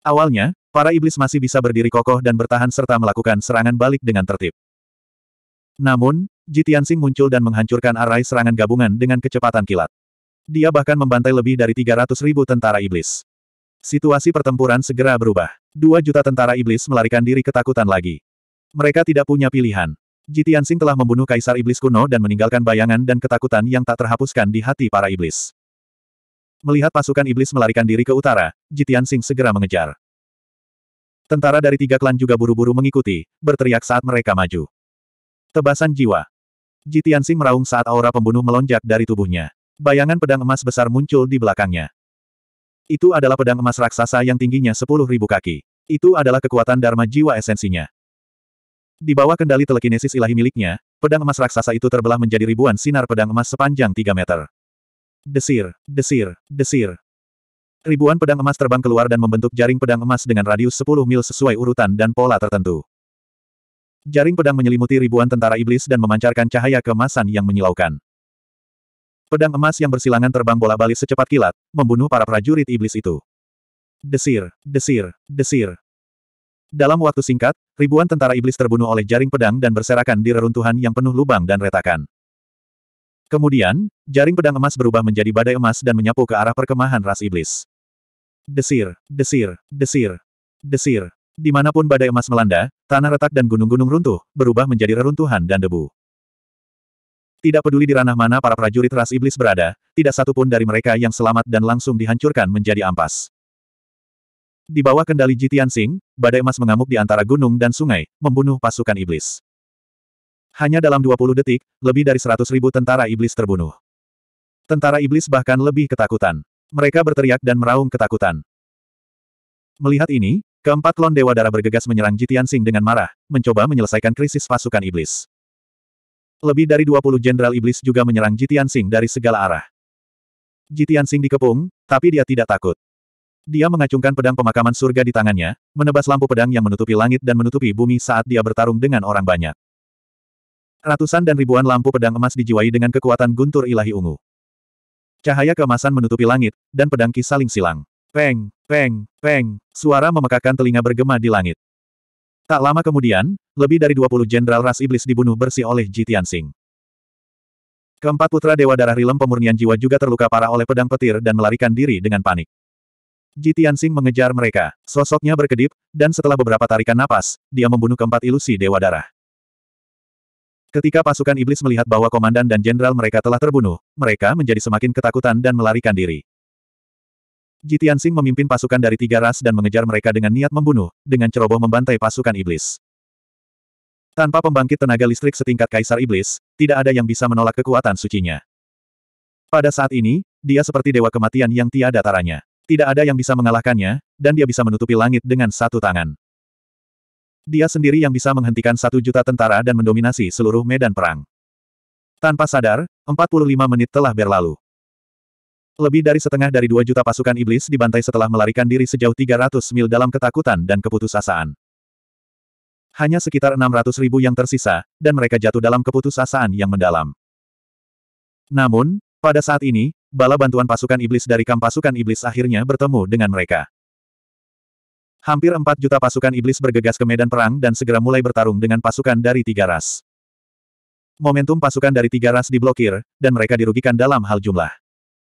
Awalnya, para iblis masih bisa berdiri kokoh dan bertahan serta melakukan serangan balik dengan tertib. Namun, Jitiansing muncul dan menghancurkan arai serangan gabungan dengan kecepatan kilat. Dia bahkan membantai lebih dari 300 ribu tentara iblis. Situasi pertempuran segera berubah. Dua juta tentara iblis melarikan diri ketakutan lagi. Mereka tidak punya pilihan. Jitiansing telah membunuh kaisar iblis kuno dan meninggalkan bayangan dan ketakutan yang tak terhapuskan di hati para iblis. Melihat pasukan iblis melarikan diri ke utara, Jitian Sing segera mengejar. Tentara dari tiga klan juga buru-buru mengikuti, berteriak saat mereka maju. Tebasan jiwa. Jitian Sing meraung saat aura pembunuh melonjak dari tubuhnya. Bayangan pedang emas besar muncul di belakangnya. Itu adalah pedang emas raksasa yang tingginya ribu kaki. Itu adalah kekuatan Dharma jiwa esensinya. Di bawah kendali telekinesis ilahi miliknya, pedang emas raksasa itu terbelah menjadi ribuan sinar pedang emas sepanjang tiga meter. Desir, desir, desir. Ribuan pedang emas terbang keluar dan membentuk jaring pedang emas dengan radius 10 mil sesuai urutan dan pola tertentu. Jaring pedang menyelimuti ribuan tentara iblis dan memancarkan cahaya kemasan yang menyilaukan. Pedang emas yang bersilangan terbang bola-balik secepat kilat, membunuh para prajurit iblis itu. Desir, desir, desir. Dalam waktu singkat, ribuan tentara iblis terbunuh oleh jaring pedang dan berserakan di reruntuhan yang penuh lubang dan retakan. Kemudian, jaring pedang emas berubah menjadi badai emas dan menyapu ke arah perkemahan ras iblis. Desir, desir, desir, desir. Dimanapun badai emas melanda, tanah retak dan gunung-gunung runtuh, berubah menjadi reruntuhan dan debu. Tidak peduli di ranah mana para prajurit ras iblis berada, tidak satu pun dari mereka yang selamat dan langsung dihancurkan menjadi ampas. Di bawah kendali Jitian Singh, badai emas mengamuk di antara gunung dan sungai, membunuh pasukan iblis. Hanya dalam 20 detik, lebih dari 100 ribu tentara iblis terbunuh. Tentara iblis bahkan lebih ketakutan. Mereka berteriak dan meraung ketakutan. Melihat ini, keempat klon Dewa Darah bergegas menyerang Jitian Sing dengan marah, mencoba menyelesaikan krisis pasukan iblis. Lebih dari 20 jenderal iblis juga menyerang Jitian Sing dari segala arah. Jitian Sing dikepung, tapi dia tidak takut. Dia mengacungkan pedang pemakaman surga di tangannya, menebas lampu pedang yang menutupi langit dan menutupi bumi saat dia bertarung dengan orang banyak. Ratusan dan ribuan lampu pedang emas dijiwai dengan kekuatan guntur ilahi ungu. Cahaya keemasan menutupi langit, dan pedang ki saling silang. Peng, peng, peng, suara memekakan telinga bergema di langit. Tak lama kemudian, lebih dari 20 jenderal ras iblis dibunuh bersih oleh Ji Tianxing. Keempat putra Dewa Darah Rilem pemurnian jiwa juga terluka parah oleh pedang petir dan melarikan diri dengan panik. Ji Tianxing mengejar mereka, sosoknya berkedip, dan setelah beberapa tarikan napas, dia membunuh keempat ilusi Dewa Darah. Ketika pasukan iblis melihat bahwa komandan dan jenderal mereka telah terbunuh, mereka menjadi semakin ketakutan dan melarikan diri. Jitian Sing memimpin pasukan dari tiga ras dan mengejar mereka dengan niat membunuh, dengan ceroboh membantai pasukan iblis. Tanpa pembangkit tenaga listrik setingkat kaisar iblis, tidak ada yang bisa menolak kekuatan sucinya. Pada saat ini, dia seperti dewa kematian yang tiada taranya. Tidak ada yang bisa mengalahkannya, dan dia bisa menutupi langit dengan satu tangan. Dia sendiri yang bisa menghentikan satu juta tentara dan mendominasi seluruh medan perang. Tanpa sadar, 45 menit telah berlalu. Lebih dari setengah dari dua juta pasukan iblis dibantai setelah melarikan diri sejauh 300 mil dalam ketakutan dan keputusasaan. Hanya sekitar 600 ribu yang tersisa, dan mereka jatuh dalam keputusasaan yang mendalam. Namun, pada saat ini, bala bantuan pasukan iblis dari kamp pasukan iblis akhirnya bertemu dengan mereka. Hampir 4 juta pasukan iblis bergegas ke medan perang dan segera mulai bertarung dengan pasukan dari tiga ras. Momentum pasukan dari tiga ras diblokir, dan mereka dirugikan dalam hal jumlah.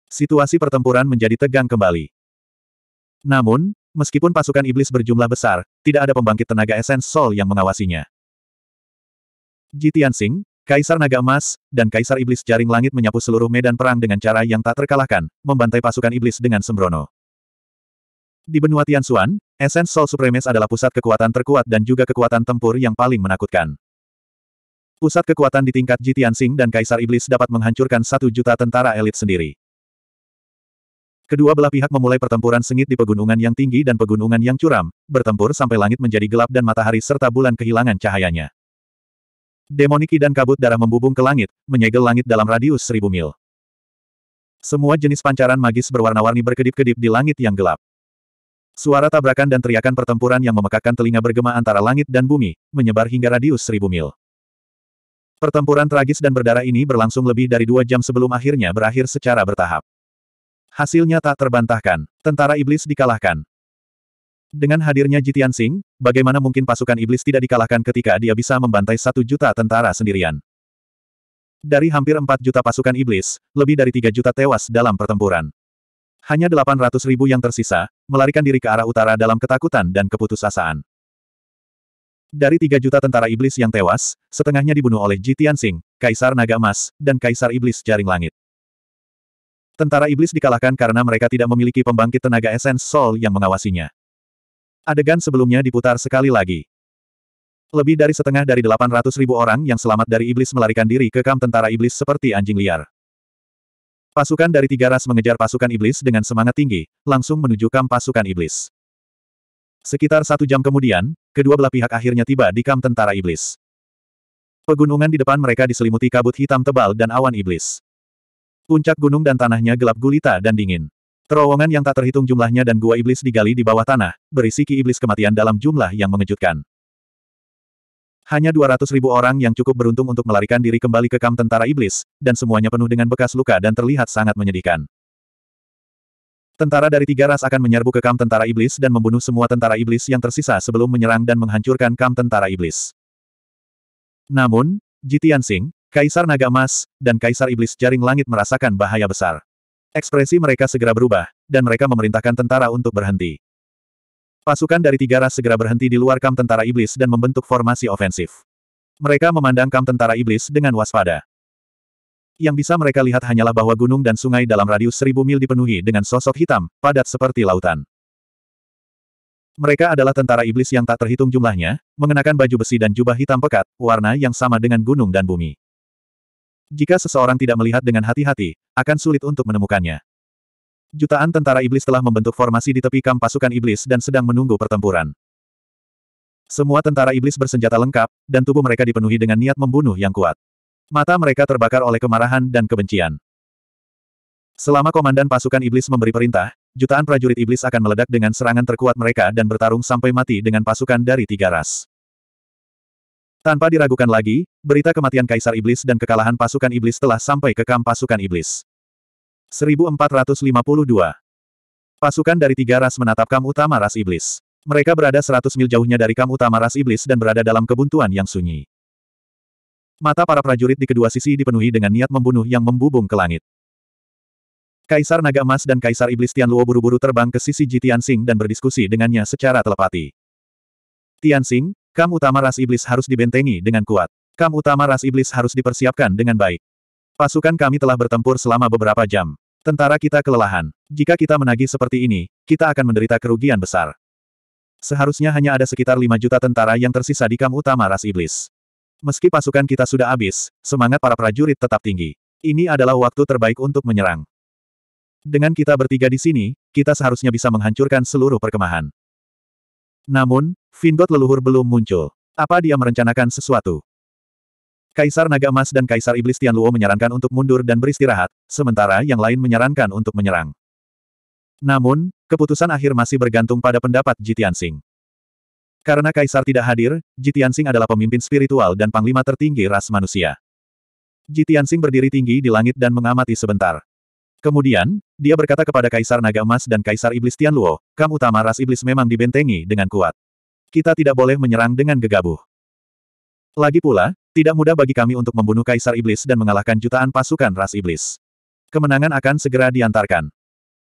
Situasi pertempuran menjadi tegang kembali. Namun, meskipun pasukan iblis berjumlah besar, tidak ada pembangkit tenaga esens Sol yang mengawasinya. Ji Tianxing, Kaisar Naga Emas, dan Kaisar Iblis Jaring Langit menyapu seluruh medan perang dengan cara yang tak terkalahkan, membantai pasukan iblis dengan sembrono. Di benua Tianxuan, Essence Soul Supremes adalah pusat kekuatan terkuat dan juga kekuatan tempur yang paling menakutkan. Pusat kekuatan di tingkat Ji Tianxing dan Kaisar Iblis dapat menghancurkan satu juta tentara elit sendiri. Kedua belah pihak memulai pertempuran sengit di pegunungan yang tinggi dan pegunungan yang curam, bertempur sampai langit menjadi gelap dan matahari serta bulan kehilangan cahayanya. Demoniki dan kabut darah membubung ke langit, menyegel langit dalam radius seribu mil. Semua jenis pancaran magis berwarna-warni berkedip-kedip di langit yang gelap. Suara tabrakan dan teriakan pertempuran yang memekakkan telinga bergema antara langit dan bumi, menyebar hingga radius seribu mil. Pertempuran tragis dan berdarah ini berlangsung lebih dari dua jam sebelum akhirnya berakhir secara bertahap. Hasilnya tak terbantahkan, tentara iblis dikalahkan. Dengan hadirnya Jitian Singh, bagaimana mungkin pasukan iblis tidak dikalahkan ketika dia bisa membantai satu juta tentara sendirian? Dari hampir empat juta pasukan iblis, lebih dari tiga juta tewas dalam pertempuran. Hanya 800 ribu yang tersisa, melarikan diri ke arah utara dalam ketakutan dan keputusasaan. Dari 3 juta tentara iblis yang tewas, setengahnya dibunuh oleh Ji Tianxing, Kaisar Naga Emas, dan Kaisar Iblis Jaring Langit. Tentara iblis dikalahkan karena mereka tidak memiliki pembangkit tenaga esens Sol yang mengawasinya. Adegan sebelumnya diputar sekali lagi. Lebih dari setengah dari 800 ribu orang yang selamat dari iblis melarikan diri ke kam tentara iblis seperti anjing liar. Pasukan dari tiga ras mengejar pasukan iblis dengan semangat tinggi, langsung menuju kamp pasukan iblis. Sekitar satu jam kemudian, kedua belah pihak akhirnya tiba di kamp tentara iblis. Pegunungan di depan mereka diselimuti kabut hitam tebal dan awan iblis. Puncak gunung dan tanahnya gelap gulita dan dingin. Terowongan yang tak terhitung jumlahnya dan gua iblis digali di bawah tanah, berisi ki iblis kematian dalam jumlah yang mengejutkan. Hanya 200 ribu orang yang cukup beruntung untuk melarikan diri kembali ke kamp tentara iblis, dan semuanya penuh dengan bekas luka dan terlihat sangat menyedihkan. Tentara dari tiga ras akan menyerbu ke kamp tentara iblis dan membunuh semua tentara iblis yang tersisa sebelum menyerang dan menghancurkan kamp tentara iblis. Namun, Jitian Sing, Kaisar Naga Emas, dan Kaisar Iblis Jaring Langit merasakan bahaya besar. Ekspresi mereka segera berubah, dan mereka memerintahkan tentara untuk berhenti. Pasukan dari tiga ras segera berhenti di luar kam tentara iblis dan membentuk formasi ofensif. Mereka memandang kam tentara iblis dengan waspada. Yang bisa mereka lihat hanyalah bahwa gunung dan sungai dalam radius seribu mil dipenuhi dengan sosok hitam, padat seperti lautan. Mereka adalah tentara iblis yang tak terhitung jumlahnya, mengenakan baju besi dan jubah hitam pekat, warna yang sama dengan gunung dan bumi. Jika seseorang tidak melihat dengan hati-hati, akan sulit untuk menemukannya. Jutaan tentara iblis telah membentuk formasi di tepi kamp pasukan iblis dan sedang menunggu pertempuran. Semua tentara iblis bersenjata lengkap, dan tubuh mereka dipenuhi dengan niat membunuh yang kuat. Mata mereka terbakar oleh kemarahan dan kebencian. Selama komandan pasukan iblis memberi perintah, jutaan prajurit iblis akan meledak dengan serangan terkuat mereka dan bertarung sampai mati dengan pasukan dari tiga ras. Tanpa diragukan lagi, berita kematian Kaisar Iblis dan kekalahan pasukan iblis telah sampai ke kamp pasukan iblis. 1452. Pasukan dari tiga ras menatap kam utama ras iblis. Mereka berada 100 mil jauhnya dari kam utama ras iblis dan berada dalam kebuntuan yang sunyi. Mata para prajurit di kedua sisi dipenuhi dengan niat membunuh yang membubung ke langit. Kaisar Naga Emas dan Kaisar Iblis Tian Luo buru-buru terbang ke sisi Ji Tianxing dan berdiskusi dengannya secara telepati. Tianxing, kam utama ras iblis harus dibentengi dengan kuat. Kam utama ras iblis harus dipersiapkan dengan baik. Pasukan kami telah bertempur selama beberapa jam. Tentara kita kelelahan. Jika kita menagih seperti ini, kita akan menderita kerugian besar. Seharusnya hanya ada sekitar 5 juta tentara yang tersisa di kamp utama ras iblis. Meski pasukan kita sudah habis, semangat para prajurit tetap tinggi. Ini adalah waktu terbaik untuk menyerang. Dengan kita bertiga di sini, kita seharusnya bisa menghancurkan seluruh perkemahan. Namun, Vingot leluhur belum muncul. Apa dia merencanakan sesuatu? Kaisar Naga Emas dan Kaisar Iblis Tianluo menyarankan untuk mundur dan beristirahat, sementara yang lain menyarankan untuk menyerang. Namun, keputusan akhir masih bergantung pada pendapat Jitian Sing. Karena Kaisar tidak hadir, Jitian Sing adalah pemimpin spiritual dan panglima tertinggi ras manusia. Jitian Sing berdiri tinggi di langit dan mengamati sebentar. Kemudian, dia berkata kepada Kaisar Naga Emas dan Kaisar Iblis Tianluo, kam utama ras iblis memang dibentengi dengan kuat. Kita tidak boleh menyerang dengan gegabah. Lagi pula, tidak mudah bagi kami untuk membunuh Kaisar Iblis dan mengalahkan jutaan pasukan ras Iblis. Kemenangan akan segera diantarkan.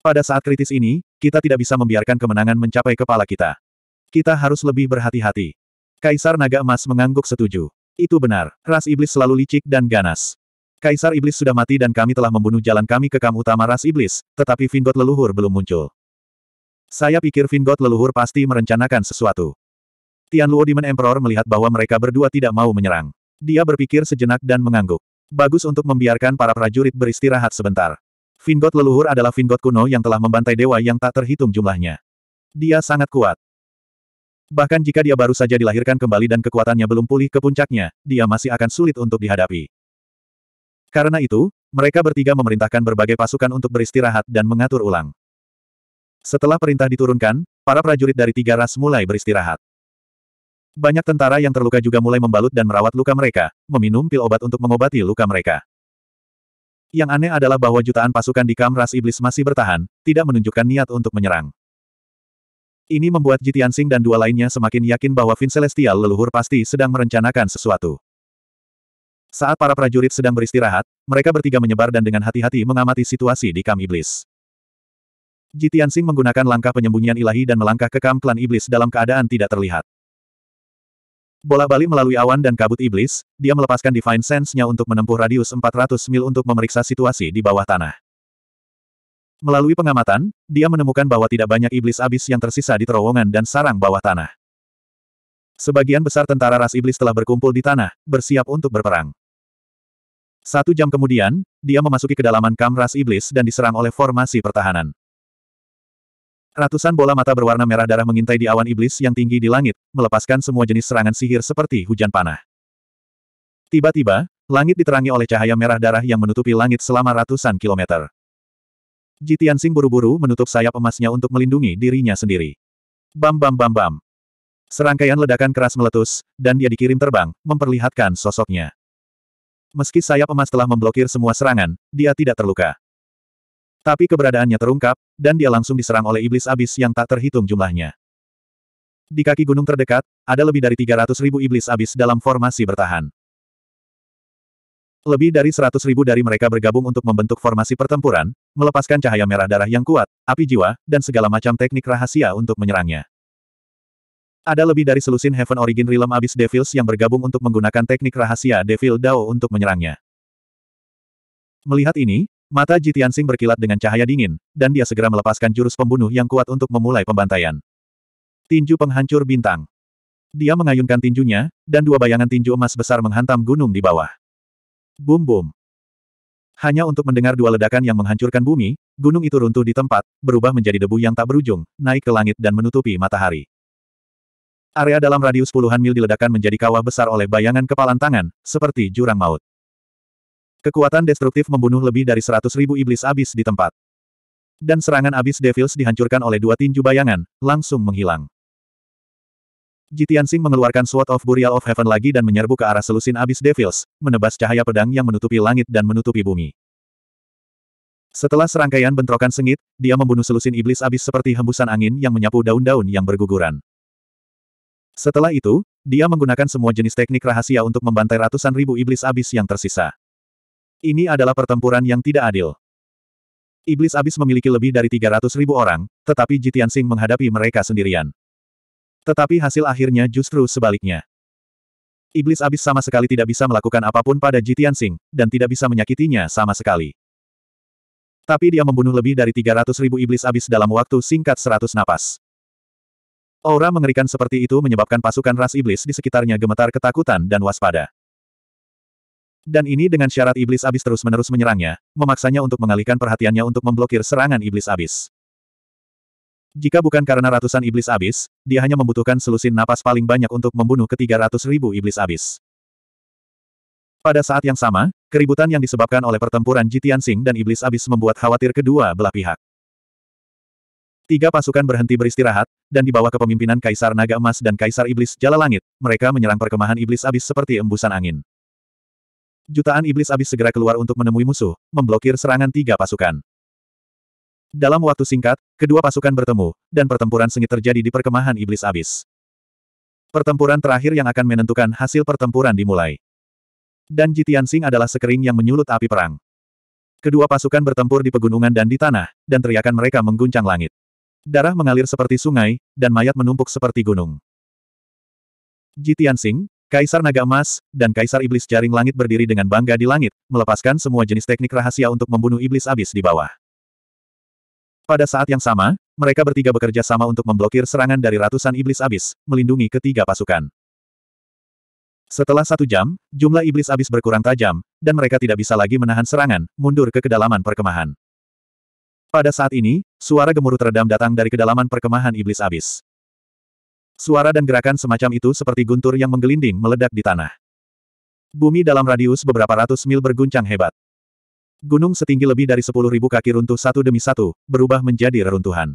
Pada saat kritis ini, kita tidak bisa membiarkan kemenangan mencapai kepala kita. Kita harus lebih berhati-hati. Kaisar Naga Emas mengangguk setuju. Itu benar, ras Iblis selalu licik dan ganas. Kaisar Iblis sudah mati dan kami telah membunuh jalan kami ke kam utama ras Iblis, tetapi Vingot leluhur belum muncul. Saya pikir Vingot leluhur pasti merencanakan sesuatu. Tianluo Demon Emperor melihat bahwa mereka berdua tidak mau menyerang. Dia berpikir sejenak dan mengangguk. Bagus untuk membiarkan para prajurit beristirahat sebentar. Vingot leluhur adalah Vingot kuno yang telah membantai dewa yang tak terhitung jumlahnya. Dia sangat kuat. Bahkan jika dia baru saja dilahirkan kembali dan kekuatannya belum pulih ke puncaknya, dia masih akan sulit untuk dihadapi. Karena itu, mereka bertiga memerintahkan berbagai pasukan untuk beristirahat dan mengatur ulang. Setelah perintah diturunkan, para prajurit dari tiga ras mulai beristirahat. Banyak tentara yang terluka juga mulai membalut dan merawat luka mereka, meminum pil obat untuk mengobati luka mereka. Yang aneh adalah bahwa jutaan pasukan di Kamras Iblis masih bertahan, tidak menunjukkan niat untuk menyerang. Ini membuat Jitian Sing dan dua lainnya semakin yakin bahwa Vin Celestial leluhur pasti sedang merencanakan sesuatu. Saat para prajurit sedang beristirahat, mereka bertiga menyebar dan dengan hati-hati mengamati situasi di Kam Iblis. Jitian Sing menggunakan langkah penyembunyian ilahi dan melangkah ke Kam Klan Iblis dalam keadaan tidak terlihat. Bola Bali melalui awan dan kabut iblis, dia melepaskan Divine Sense-nya untuk menempuh radius 400 mil untuk memeriksa situasi di bawah tanah. Melalui pengamatan, dia menemukan bahwa tidak banyak iblis abis yang tersisa di terowongan dan sarang bawah tanah. Sebagian besar tentara ras iblis telah berkumpul di tanah, bersiap untuk berperang. Satu jam kemudian, dia memasuki kedalaman kam ras iblis dan diserang oleh formasi pertahanan. Ratusan bola mata berwarna merah darah mengintai di awan iblis yang tinggi di langit, melepaskan semua jenis serangan sihir seperti hujan panah. Tiba-tiba, langit diterangi oleh cahaya merah darah yang menutupi langit selama ratusan kilometer. Jitian sing buru-buru menutup sayap emasnya untuk melindungi dirinya sendiri. Bam bam bam bam. Serangkaian ledakan keras meletus, dan dia dikirim terbang, memperlihatkan sosoknya. Meski sayap emas telah memblokir semua serangan, dia tidak terluka. Tapi keberadaannya terungkap, dan dia langsung diserang oleh iblis abis yang tak terhitung jumlahnya. Di kaki gunung terdekat, ada lebih dari 300 ribu iblis abis dalam formasi bertahan. Lebih dari 100 ribu dari mereka bergabung untuk membentuk formasi pertempuran, melepaskan cahaya merah darah yang kuat, api jiwa, dan segala macam teknik rahasia untuk menyerangnya. Ada lebih dari selusin Heaven Origin Realm Abyss Devils yang bergabung untuk menggunakan teknik rahasia Devil Dao untuk menyerangnya. Melihat ini, Mata Jitian Sing berkilat dengan cahaya dingin, dan dia segera melepaskan jurus pembunuh yang kuat untuk memulai pembantaian. Tinju penghancur bintang. Dia mengayunkan tinjunya, dan dua bayangan tinju emas besar menghantam gunung di bawah. Bum bum. Hanya untuk mendengar dua ledakan yang menghancurkan bumi, gunung itu runtuh di tempat, berubah menjadi debu yang tak berujung, naik ke langit dan menutupi matahari. Area dalam radius puluhan mil diledakkan menjadi kawah besar oleh bayangan kepalan tangan, seperti jurang maut. Kekuatan destruktif membunuh lebih dari seratus ribu iblis abis di tempat. Dan serangan abis Devils dihancurkan oleh dua tinju bayangan, langsung menghilang. Jitian mengeluarkan Sword of Burial of Heaven lagi dan menyerbu ke arah selusin abis Devils, menebas cahaya pedang yang menutupi langit dan menutupi bumi. Setelah serangkaian bentrokan sengit, dia membunuh selusin iblis abis seperti hembusan angin yang menyapu daun-daun yang berguguran. Setelah itu, dia menggunakan semua jenis teknik rahasia untuk membantai ratusan ribu iblis abis yang tersisa. Ini adalah pertempuran yang tidak adil. Iblis abis memiliki lebih dari 300 ribu orang, tetapi Jitian Sing menghadapi mereka sendirian. Tetapi hasil akhirnya justru sebaliknya. Iblis abis sama sekali tidak bisa melakukan apapun pada Jitian Sing, dan tidak bisa menyakitinya sama sekali. Tapi dia membunuh lebih dari 300 ribu iblis abis dalam waktu singkat 100 napas. Aura mengerikan seperti itu menyebabkan pasukan ras iblis di sekitarnya gemetar ketakutan dan waspada. Dan ini dengan syarat iblis abis terus-menerus menyerangnya, memaksanya untuk mengalihkan perhatiannya untuk memblokir serangan iblis abis. Jika bukan karena ratusan iblis abis, dia hanya membutuhkan selusin napas paling banyak untuk membunuh ketiga ratus ribu iblis abis. Pada saat yang sama, keributan yang disebabkan oleh pertempuran Jitian Sing dan iblis abis membuat khawatir kedua belah pihak. Tiga pasukan berhenti beristirahat, dan di bawah kepemimpinan Kaisar Naga Emas dan Kaisar Iblis Jala Langit, mereka menyerang perkemahan Iblis Abis seperti embusan angin jutaan iblis abis segera keluar untuk menemui musuh, memblokir serangan tiga pasukan. Dalam waktu singkat, kedua pasukan bertemu, dan pertempuran sengit terjadi di perkemahan iblis abis. Pertempuran terakhir yang akan menentukan hasil pertempuran dimulai. Dan Jitian Sing adalah sekering yang menyulut api perang. Kedua pasukan bertempur di pegunungan dan di tanah, dan teriakan mereka mengguncang langit. Darah mengalir seperti sungai, dan mayat menumpuk seperti gunung. Jitian Sing, Kaisar Naga Emas, dan Kaisar Iblis Jaring Langit berdiri dengan bangga di langit, melepaskan semua jenis teknik rahasia untuk membunuh iblis abis di bawah. Pada saat yang sama, mereka bertiga bekerja sama untuk memblokir serangan dari ratusan iblis abis, melindungi ketiga pasukan. Setelah satu jam, jumlah iblis abis berkurang tajam, dan mereka tidak bisa lagi menahan serangan, mundur ke kedalaman perkemahan. Pada saat ini, suara gemuruh teredam datang dari kedalaman perkemahan iblis abis. Suara dan gerakan semacam itu seperti guntur yang menggelinding meledak di tanah. Bumi dalam radius beberapa ratus mil berguncang hebat. Gunung setinggi lebih dari sepuluh ribu kaki runtuh satu demi satu, berubah menjadi reruntuhan.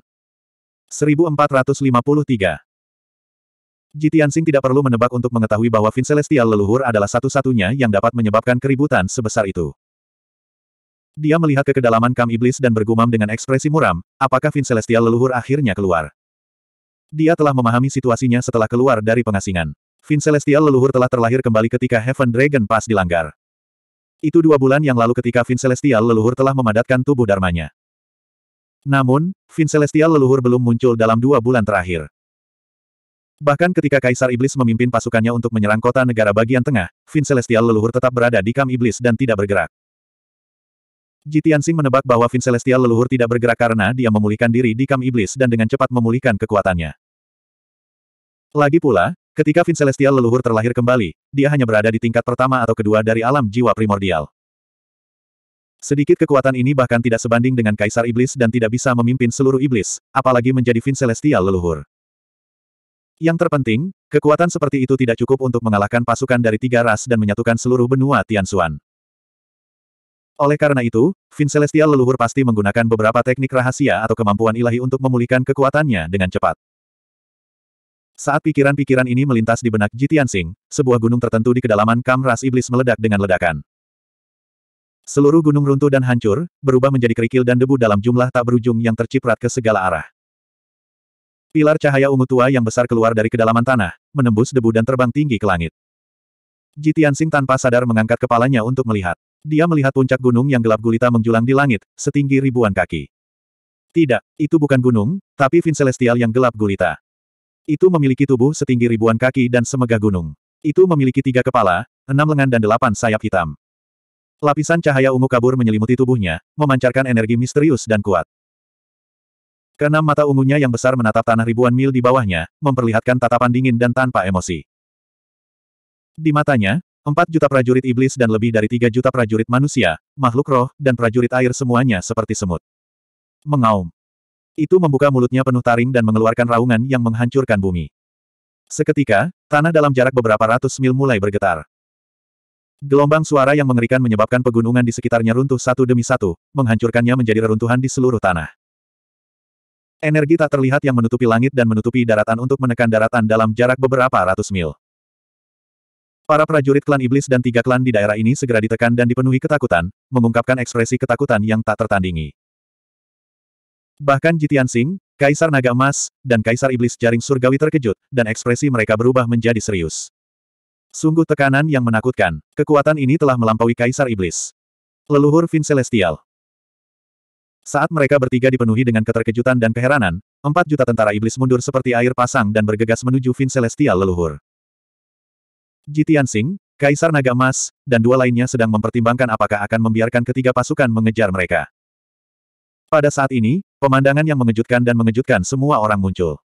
1453 Jitiansing tidak perlu menebak untuk mengetahui bahwa Vin Celestial leluhur adalah satu-satunya yang dapat menyebabkan keributan sebesar itu. Dia melihat ke kedalaman kam iblis dan bergumam dengan ekspresi muram, apakah Vin Celestial leluhur akhirnya keluar. Dia telah memahami situasinya setelah keluar dari pengasingan. Vin Celestial leluhur telah terlahir kembali ketika Heaven Dragon Pass dilanggar. Itu dua bulan yang lalu ketika Vin Celestial leluhur telah memadatkan tubuh dharmanya. Namun, Vin Celestial leluhur belum muncul dalam dua bulan terakhir. Bahkan ketika Kaisar Iblis memimpin pasukannya untuk menyerang kota negara bagian tengah, Vin Celestial leluhur tetap berada di Kam Iblis dan tidak bergerak. Jitiansing menebak bahwa Vin Celestial leluhur tidak bergerak karena dia memulihkan diri di Kam Iblis dan dengan cepat memulihkan kekuatannya. Lagi pula, ketika Vin Celestial leluhur terlahir kembali, dia hanya berada di tingkat pertama atau kedua dari alam jiwa primordial. Sedikit kekuatan ini bahkan tidak sebanding dengan Kaisar Iblis dan tidak bisa memimpin seluruh iblis, apalagi menjadi Vin Celestial leluhur. Yang terpenting, kekuatan seperti itu tidak cukup untuk mengalahkan pasukan dari tiga ras dan menyatukan seluruh benua Tianxuan. Oleh karena itu, Vin Celestial leluhur pasti menggunakan beberapa teknik rahasia atau kemampuan ilahi untuk memulihkan kekuatannya dengan cepat. Saat pikiran-pikiran ini melintas di benak Jitian Sing, sebuah gunung tertentu di kedalaman kamras iblis meledak dengan ledakan. Seluruh gunung runtuh dan hancur, berubah menjadi kerikil dan debu dalam jumlah tak berujung yang terciprat ke segala arah. Pilar cahaya ungu tua yang besar keluar dari kedalaman tanah, menembus debu dan terbang tinggi ke langit. Jitian Sing tanpa sadar mengangkat kepalanya untuk melihat. Dia melihat puncak gunung yang gelap gulita menjulang di langit, setinggi ribuan kaki. Tidak, itu bukan gunung, tapi Vin Celestial yang gelap gulita. Itu memiliki tubuh setinggi ribuan kaki dan semegah gunung. Itu memiliki tiga kepala, enam lengan dan delapan sayap hitam. Lapisan cahaya ungu kabur menyelimuti tubuhnya, memancarkan energi misterius dan kuat. Keenam mata ungunya yang besar menatap tanah ribuan mil di bawahnya, memperlihatkan tatapan dingin dan tanpa emosi. Di matanya, empat juta prajurit iblis dan lebih dari tiga juta prajurit manusia, makhluk roh, dan prajurit air semuanya seperti semut. Mengaum. Itu membuka mulutnya penuh taring dan mengeluarkan raungan yang menghancurkan bumi. Seketika, tanah dalam jarak beberapa ratus mil mulai bergetar. Gelombang suara yang mengerikan menyebabkan pegunungan di sekitarnya runtuh satu demi satu, menghancurkannya menjadi reruntuhan di seluruh tanah. Energi tak terlihat yang menutupi langit dan menutupi daratan untuk menekan daratan dalam jarak beberapa ratus mil. Para prajurit klan iblis dan tiga klan di daerah ini segera ditekan dan dipenuhi ketakutan, mengungkapkan ekspresi ketakutan yang tak tertandingi. Bahkan Jitian Sing, Kaisar Naga Emas, dan Kaisar Iblis Jaring Surgawi terkejut, dan ekspresi mereka berubah menjadi serius. Sungguh tekanan yang menakutkan, kekuatan ini telah melampaui Kaisar Iblis. Leluhur Vin Celestial Saat mereka bertiga dipenuhi dengan keterkejutan dan keheranan, empat juta tentara iblis mundur seperti air pasang dan bergegas menuju Vin Celestial leluhur. Jitian Sing, Kaisar Naga Emas, dan dua lainnya sedang mempertimbangkan apakah akan membiarkan ketiga pasukan mengejar mereka. Pada saat ini, Pemandangan yang mengejutkan dan mengejutkan semua orang muncul.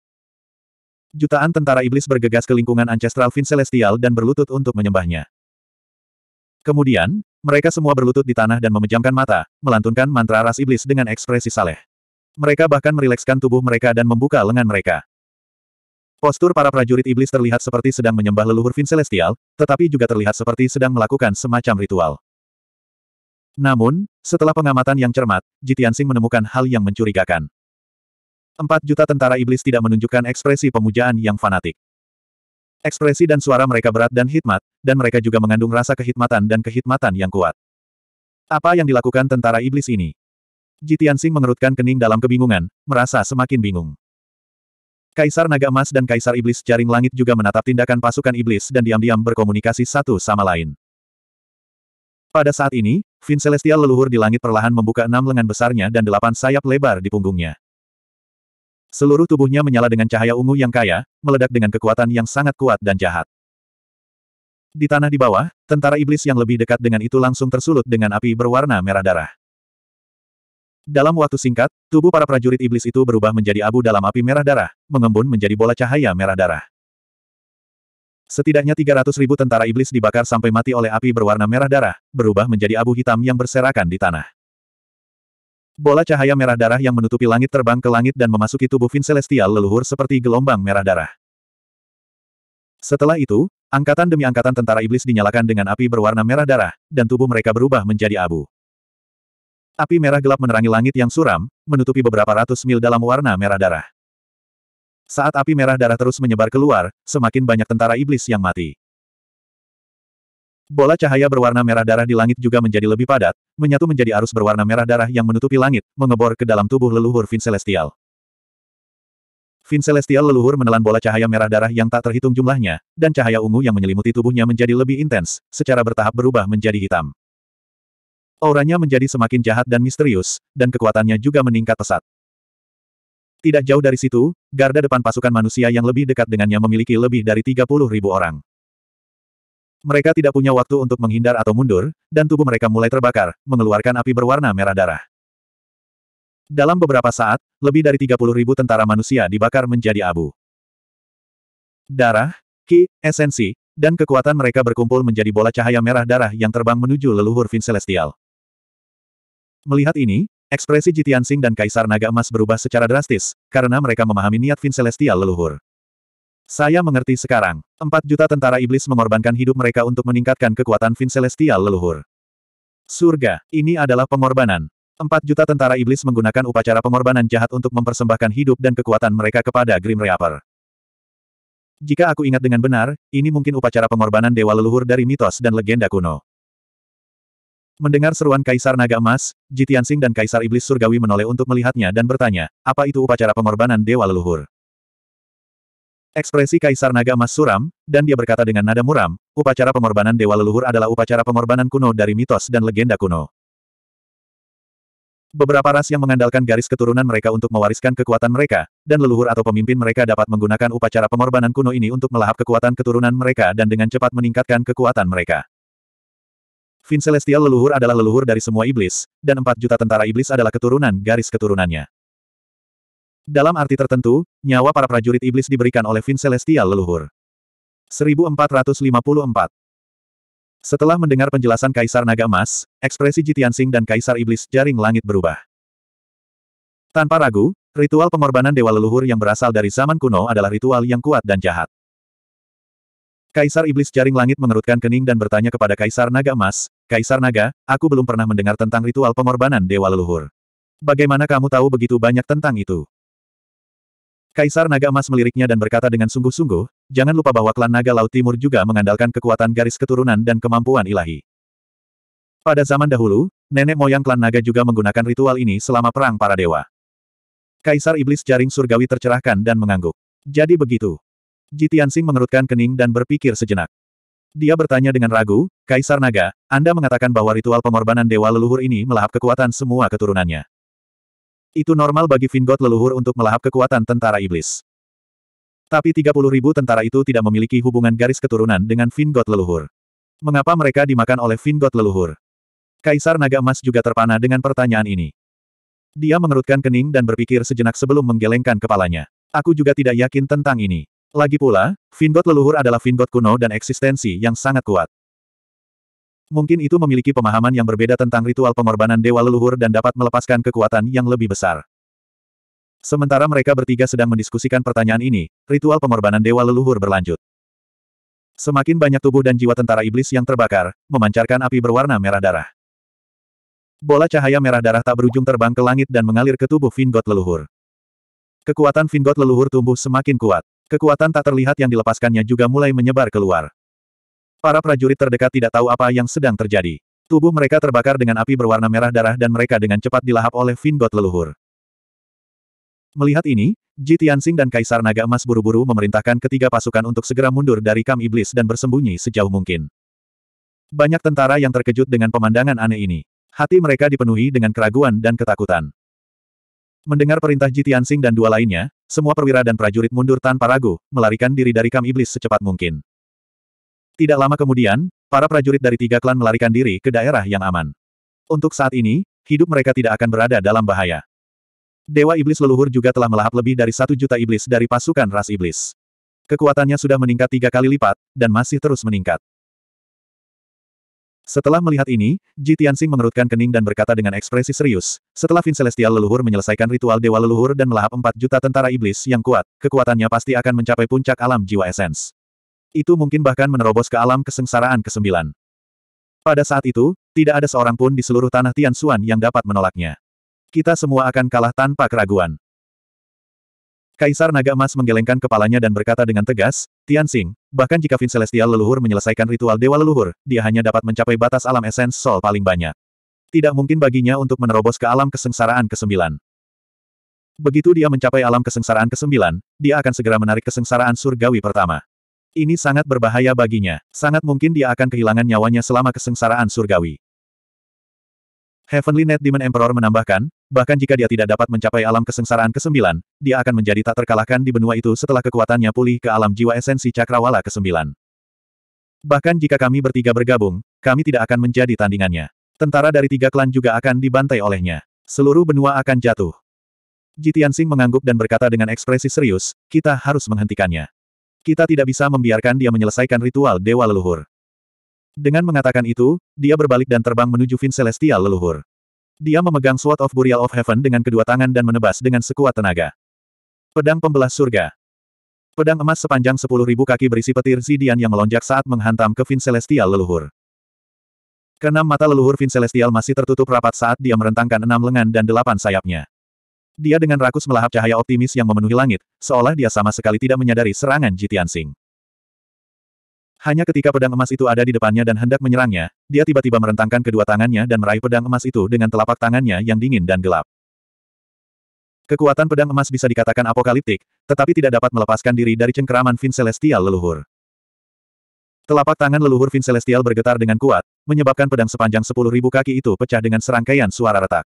Jutaan tentara iblis bergegas ke lingkungan ancestral Vin Celestial dan berlutut untuk menyembahnya. Kemudian, mereka semua berlutut di tanah dan memejamkan mata, melantunkan mantra ras iblis dengan ekspresi saleh. Mereka bahkan merilekskan tubuh mereka dan membuka lengan mereka. Postur para prajurit iblis terlihat seperti sedang menyembah leluhur Vin Celestial, tetapi juga terlihat seperti sedang melakukan semacam ritual. Namun, setelah pengamatan yang cermat, Jitiansing menemukan hal yang mencurigakan. Empat juta tentara iblis tidak menunjukkan ekspresi pemujaan yang fanatik. Ekspresi dan suara mereka berat dan hikmat, dan mereka juga mengandung rasa kehitmatan dan kehitmatan yang kuat. Apa yang dilakukan tentara iblis ini? Jitiansing mengerutkan kening dalam kebingungan, merasa semakin bingung. Kaisar Naga Emas dan Kaisar Iblis Jaring Langit juga menatap tindakan pasukan iblis dan diam-diam berkomunikasi satu sama lain. Pada saat ini, Vin Celestial leluhur di langit perlahan membuka enam lengan besarnya dan delapan sayap lebar di punggungnya. Seluruh tubuhnya menyala dengan cahaya ungu yang kaya, meledak dengan kekuatan yang sangat kuat dan jahat. Di tanah di bawah, tentara iblis yang lebih dekat dengan itu langsung tersulut dengan api berwarna merah darah. Dalam waktu singkat, tubuh para prajurit iblis itu berubah menjadi abu dalam api merah darah, mengembun menjadi bola cahaya merah darah. Setidaknya 300 ribu tentara iblis dibakar sampai mati oleh api berwarna merah darah, berubah menjadi abu hitam yang berserakan di tanah. Bola cahaya merah darah yang menutupi langit terbang ke langit dan memasuki tubuh Vin Celestial leluhur seperti gelombang merah darah. Setelah itu, angkatan demi angkatan tentara iblis dinyalakan dengan api berwarna merah darah, dan tubuh mereka berubah menjadi abu. Api merah gelap menerangi langit yang suram, menutupi beberapa ratus mil dalam warna merah darah. Saat api merah darah terus menyebar keluar, semakin banyak tentara iblis yang mati. Bola cahaya berwarna merah darah di langit juga menjadi lebih padat, menyatu menjadi arus berwarna merah darah yang menutupi langit, mengebor ke dalam tubuh leluhur Vin Celestial. Vin Celestial leluhur menelan bola cahaya merah darah yang tak terhitung jumlahnya, dan cahaya ungu yang menyelimuti tubuhnya menjadi lebih intens, secara bertahap berubah menjadi hitam. Auranya menjadi semakin jahat dan misterius, dan kekuatannya juga meningkat pesat. Tidak jauh dari situ, garda depan pasukan manusia yang lebih dekat dengannya memiliki lebih dari 30 ribu orang. Mereka tidak punya waktu untuk menghindar atau mundur, dan tubuh mereka mulai terbakar, mengeluarkan api berwarna merah darah. Dalam beberapa saat, lebih dari 30 ribu tentara manusia dibakar menjadi abu. Darah, ki, esensi, dan kekuatan mereka berkumpul menjadi bola cahaya merah darah yang terbang menuju leluhur Vin Celestial. Melihat ini, Ekspresi Jitian Jitiansing dan Kaisar Naga Emas berubah secara drastis, karena mereka memahami niat Vin Celestial leluhur. Saya mengerti sekarang. Empat juta tentara iblis mengorbankan hidup mereka untuk meningkatkan kekuatan Vin Celestial leluhur. Surga, ini adalah pengorbanan. Empat juta tentara iblis menggunakan upacara pengorbanan jahat untuk mempersembahkan hidup dan kekuatan mereka kepada Grim Reaper. Jika aku ingat dengan benar, ini mungkin upacara pengorbanan dewa leluhur dari mitos dan legenda kuno. Mendengar seruan Kaisar Naga Emas, Jitiansing dan Kaisar Iblis Surgawi menoleh untuk melihatnya dan bertanya, apa itu upacara pengorbanan Dewa Leluhur? Ekspresi Kaisar Naga Emas suram, dan dia berkata dengan nada muram, upacara pengorbanan Dewa Leluhur adalah upacara pengorbanan kuno dari mitos dan legenda kuno. Beberapa ras yang mengandalkan garis keturunan mereka untuk mewariskan kekuatan mereka, dan leluhur atau pemimpin mereka dapat menggunakan upacara pengorbanan kuno ini untuk melahap kekuatan keturunan mereka dan dengan cepat meningkatkan kekuatan mereka. Vin Celestial leluhur adalah leluhur dari semua iblis, dan empat juta tentara iblis adalah keturunan garis keturunannya. Dalam arti tertentu, nyawa para prajurit iblis diberikan oleh Vin Celestial leluhur. 1454 Setelah mendengar penjelasan Kaisar Naga Emas, ekspresi Jitian Jitiansing dan Kaisar Iblis Jaring Langit berubah. Tanpa ragu, ritual pengorbanan Dewa Leluhur yang berasal dari zaman kuno adalah ritual yang kuat dan jahat. Kaisar Iblis Jaring Langit mengerutkan kening dan bertanya kepada Kaisar Naga Emas, Kaisar Naga, aku belum pernah mendengar tentang ritual pengorbanan Dewa Leluhur. Bagaimana kamu tahu begitu banyak tentang itu? Kaisar Naga Emas meliriknya dan berkata dengan sungguh-sungguh, jangan lupa bahwa klan Naga Laut Timur juga mengandalkan kekuatan garis keturunan dan kemampuan ilahi. Pada zaman dahulu, nenek moyang klan Naga juga menggunakan ritual ini selama Perang Para Dewa. Kaisar Iblis Jaring Surgawi tercerahkan dan mengangguk. Jadi begitu. Jitian Jitiansing mengerutkan kening dan berpikir sejenak. Dia bertanya dengan ragu, Kaisar Naga, Anda mengatakan bahwa ritual pengorbanan dewa leluhur ini melahap kekuatan semua keturunannya. Itu normal bagi Vingot leluhur untuk melahap kekuatan tentara iblis. Tapi 30 ribu tentara itu tidak memiliki hubungan garis keturunan dengan Vingot leluhur. Mengapa mereka dimakan oleh Vingot leluhur? Kaisar Naga Emas juga terpana dengan pertanyaan ini. Dia mengerutkan kening dan berpikir sejenak sebelum menggelengkan kepalanya. Aku juga tidak yakin tentang ini. Lagi pula, Vingot leluhur adalah Vingot kuno dan eksistensi yang sangat kuat. Mungkin itu memiliki pemahaman yang berbeda tentang ritual pengorbanan dewa leluhur dan dapat melepaskan kekuatan yang lebih besar. Sementara mereka bertiga sedang mendiskusikan pertanyaan ini, ritual pengorbanan dewa leluhur berlanjut. Semakin banyak tubuh dan jiwa tentara iblis yang terbakar, memancarkan api berwarna merah darah. Bola cahaya merah darah tak berujung terbang ke langit dan mengalir ke tubuh Vingot leluhur. Kekuatan Vingot leluhur tumbuh semakin kuat. Kekuatan tak terlihat yang dilepaskannya juga mulai menyebar keluar. Para prajurit terdekat tidak tahu apa yang sedang terjadi. Tubuh mereka terbakar dengan api berwarna merah darah dan mereka dengan cepat dilahap oleh Vingot leluhur. Melihat ini, Ji Tianxing dan Kaisar Naga Emas buru-buru memerintahkan ketiga pasukan untuk segera mundur dari Kam Iblis dan bersembunyi sejauh mungkin. Banyak tentara yang terkejut dengan pemandangan aneh ini. Hati mereka dipenuhi dengan keraguan dan ketakutan. Mendengar perintah Ji Tianxing dan dua lainnya, semua perwira dan prajurit mundur tanpa ragu, melarikan diri dari kam iblis secepat mungkin. Tidak lama kemudian, para prajurit dari tiga klan melarikan diri ke daerah yang aman. Untuk saat ini, hidup mereka tidak akan berada dalam bahaya. Dewa Iblis Leluhur juga telah melahap lebih dari satu juta iblis dari pasukan ras iblis. Kekuatannya sudah meningkat tiga kali lipat, dan masih terus meningkat. Setelah melihat ini, Ji Tianxing mengerutkan kening dan berkata dengan ekspresi serius, setelah Vin Celestial leluhur menyelesaikan ritual dewa leluhur dan melahap 4 juta tentara iblis yang kuat, kekuatannya pasti akan mencapai puncak alam jiwa esens. Itu mungkin bahkan menerobos ke alam kesengsaraan ke-9. Pada saat itu, tidak ada seorang pun di seluruh tanah Tian Xuan yang dapat menolaknya. Kita semua akan kalah tanpa keraguan. Kaisar Naga Emas menggelengkan kepalanya dan berkata dengan tegas, Tianxing, bahkan jika Vin Celestial leluhur menyelesaikan ritual Dewa Leluhur, dia hanya dapat mencapai batas alam esens Sol paling banyak. Tidak mungkin baginya untuk menerobos ke alam kesengsaraan ke-9. Begitu dia mencapai alam kesengsaraan ke-9, dia akan segera menarik kesengsaraan surgawi pertama. Ini sangat berbahaya baginya. Sangat mungkin dia akan kehilangan nyawanya selama kesengsaraan surgawi. Heavenly Net Demon Emperor menambahkan, bahkan jika dia tidak dapat mencapai alam kesengsaraan ke-9, dia akan menjadi tak terkalahkan di benua itu setelah kekuatannya pulih ke alam jiwa esensi cakrawala ke-9. Bahkan jika kami bertiga bergabung, kami tidak akan menjadi tandingannya. Tentara dari tiga klan juga akan dibantai olehnya. Seluruh benua akan jatuh. Jitian Sing mengangguk dan berkata dengan ekspresi serius, kita harus menghentikannya. Kita tidak bisa membiarkan dia menyelesaikan ritual Dewa Leluhur. Dengan mengatakan itu, dia berbalik dan terbang menuju Vin Celestial leluhur. Dia memegang Sword of Burial of Heaven dengan kedua tangan dan menebas dengan sekuat tenaga. Pedang Pembelah Surga Pedang emas sepanjang 10.000 kaki berisi petir Zidian yang melonjak saat menghantam ke Vin Celestial leluhur. Keenam mata leluhur Vin Celestial masih tertutup rapat saat dia merentangkan enam lengan dan delapan sayapnya. Dia dengan rakus melahap cahaya optimis yang memenuhi langit, seolah dia sama sekali tidak menyadari serangan Jitian Singh. Hanya ketika pedang emas itu ada di depannya dan hendak menyerangnya, dia tiba-tiba merentangkan kedua tangannya dan meraih pedang emas itu dengan telapak tangannya yang dingin dan gelap. Kekuatan pedang emas bisa dikatakan apokaliptik, tetapi tidak dapat melepaskan diri dari cengkeraman Vin Celestial leluhur. Telapak tangan leluhur Vin Celestial bergetar dengan kuat, menyebabkan pedang sepanjang 10.000 kaki itu pecah dengan serangkaian suara retak.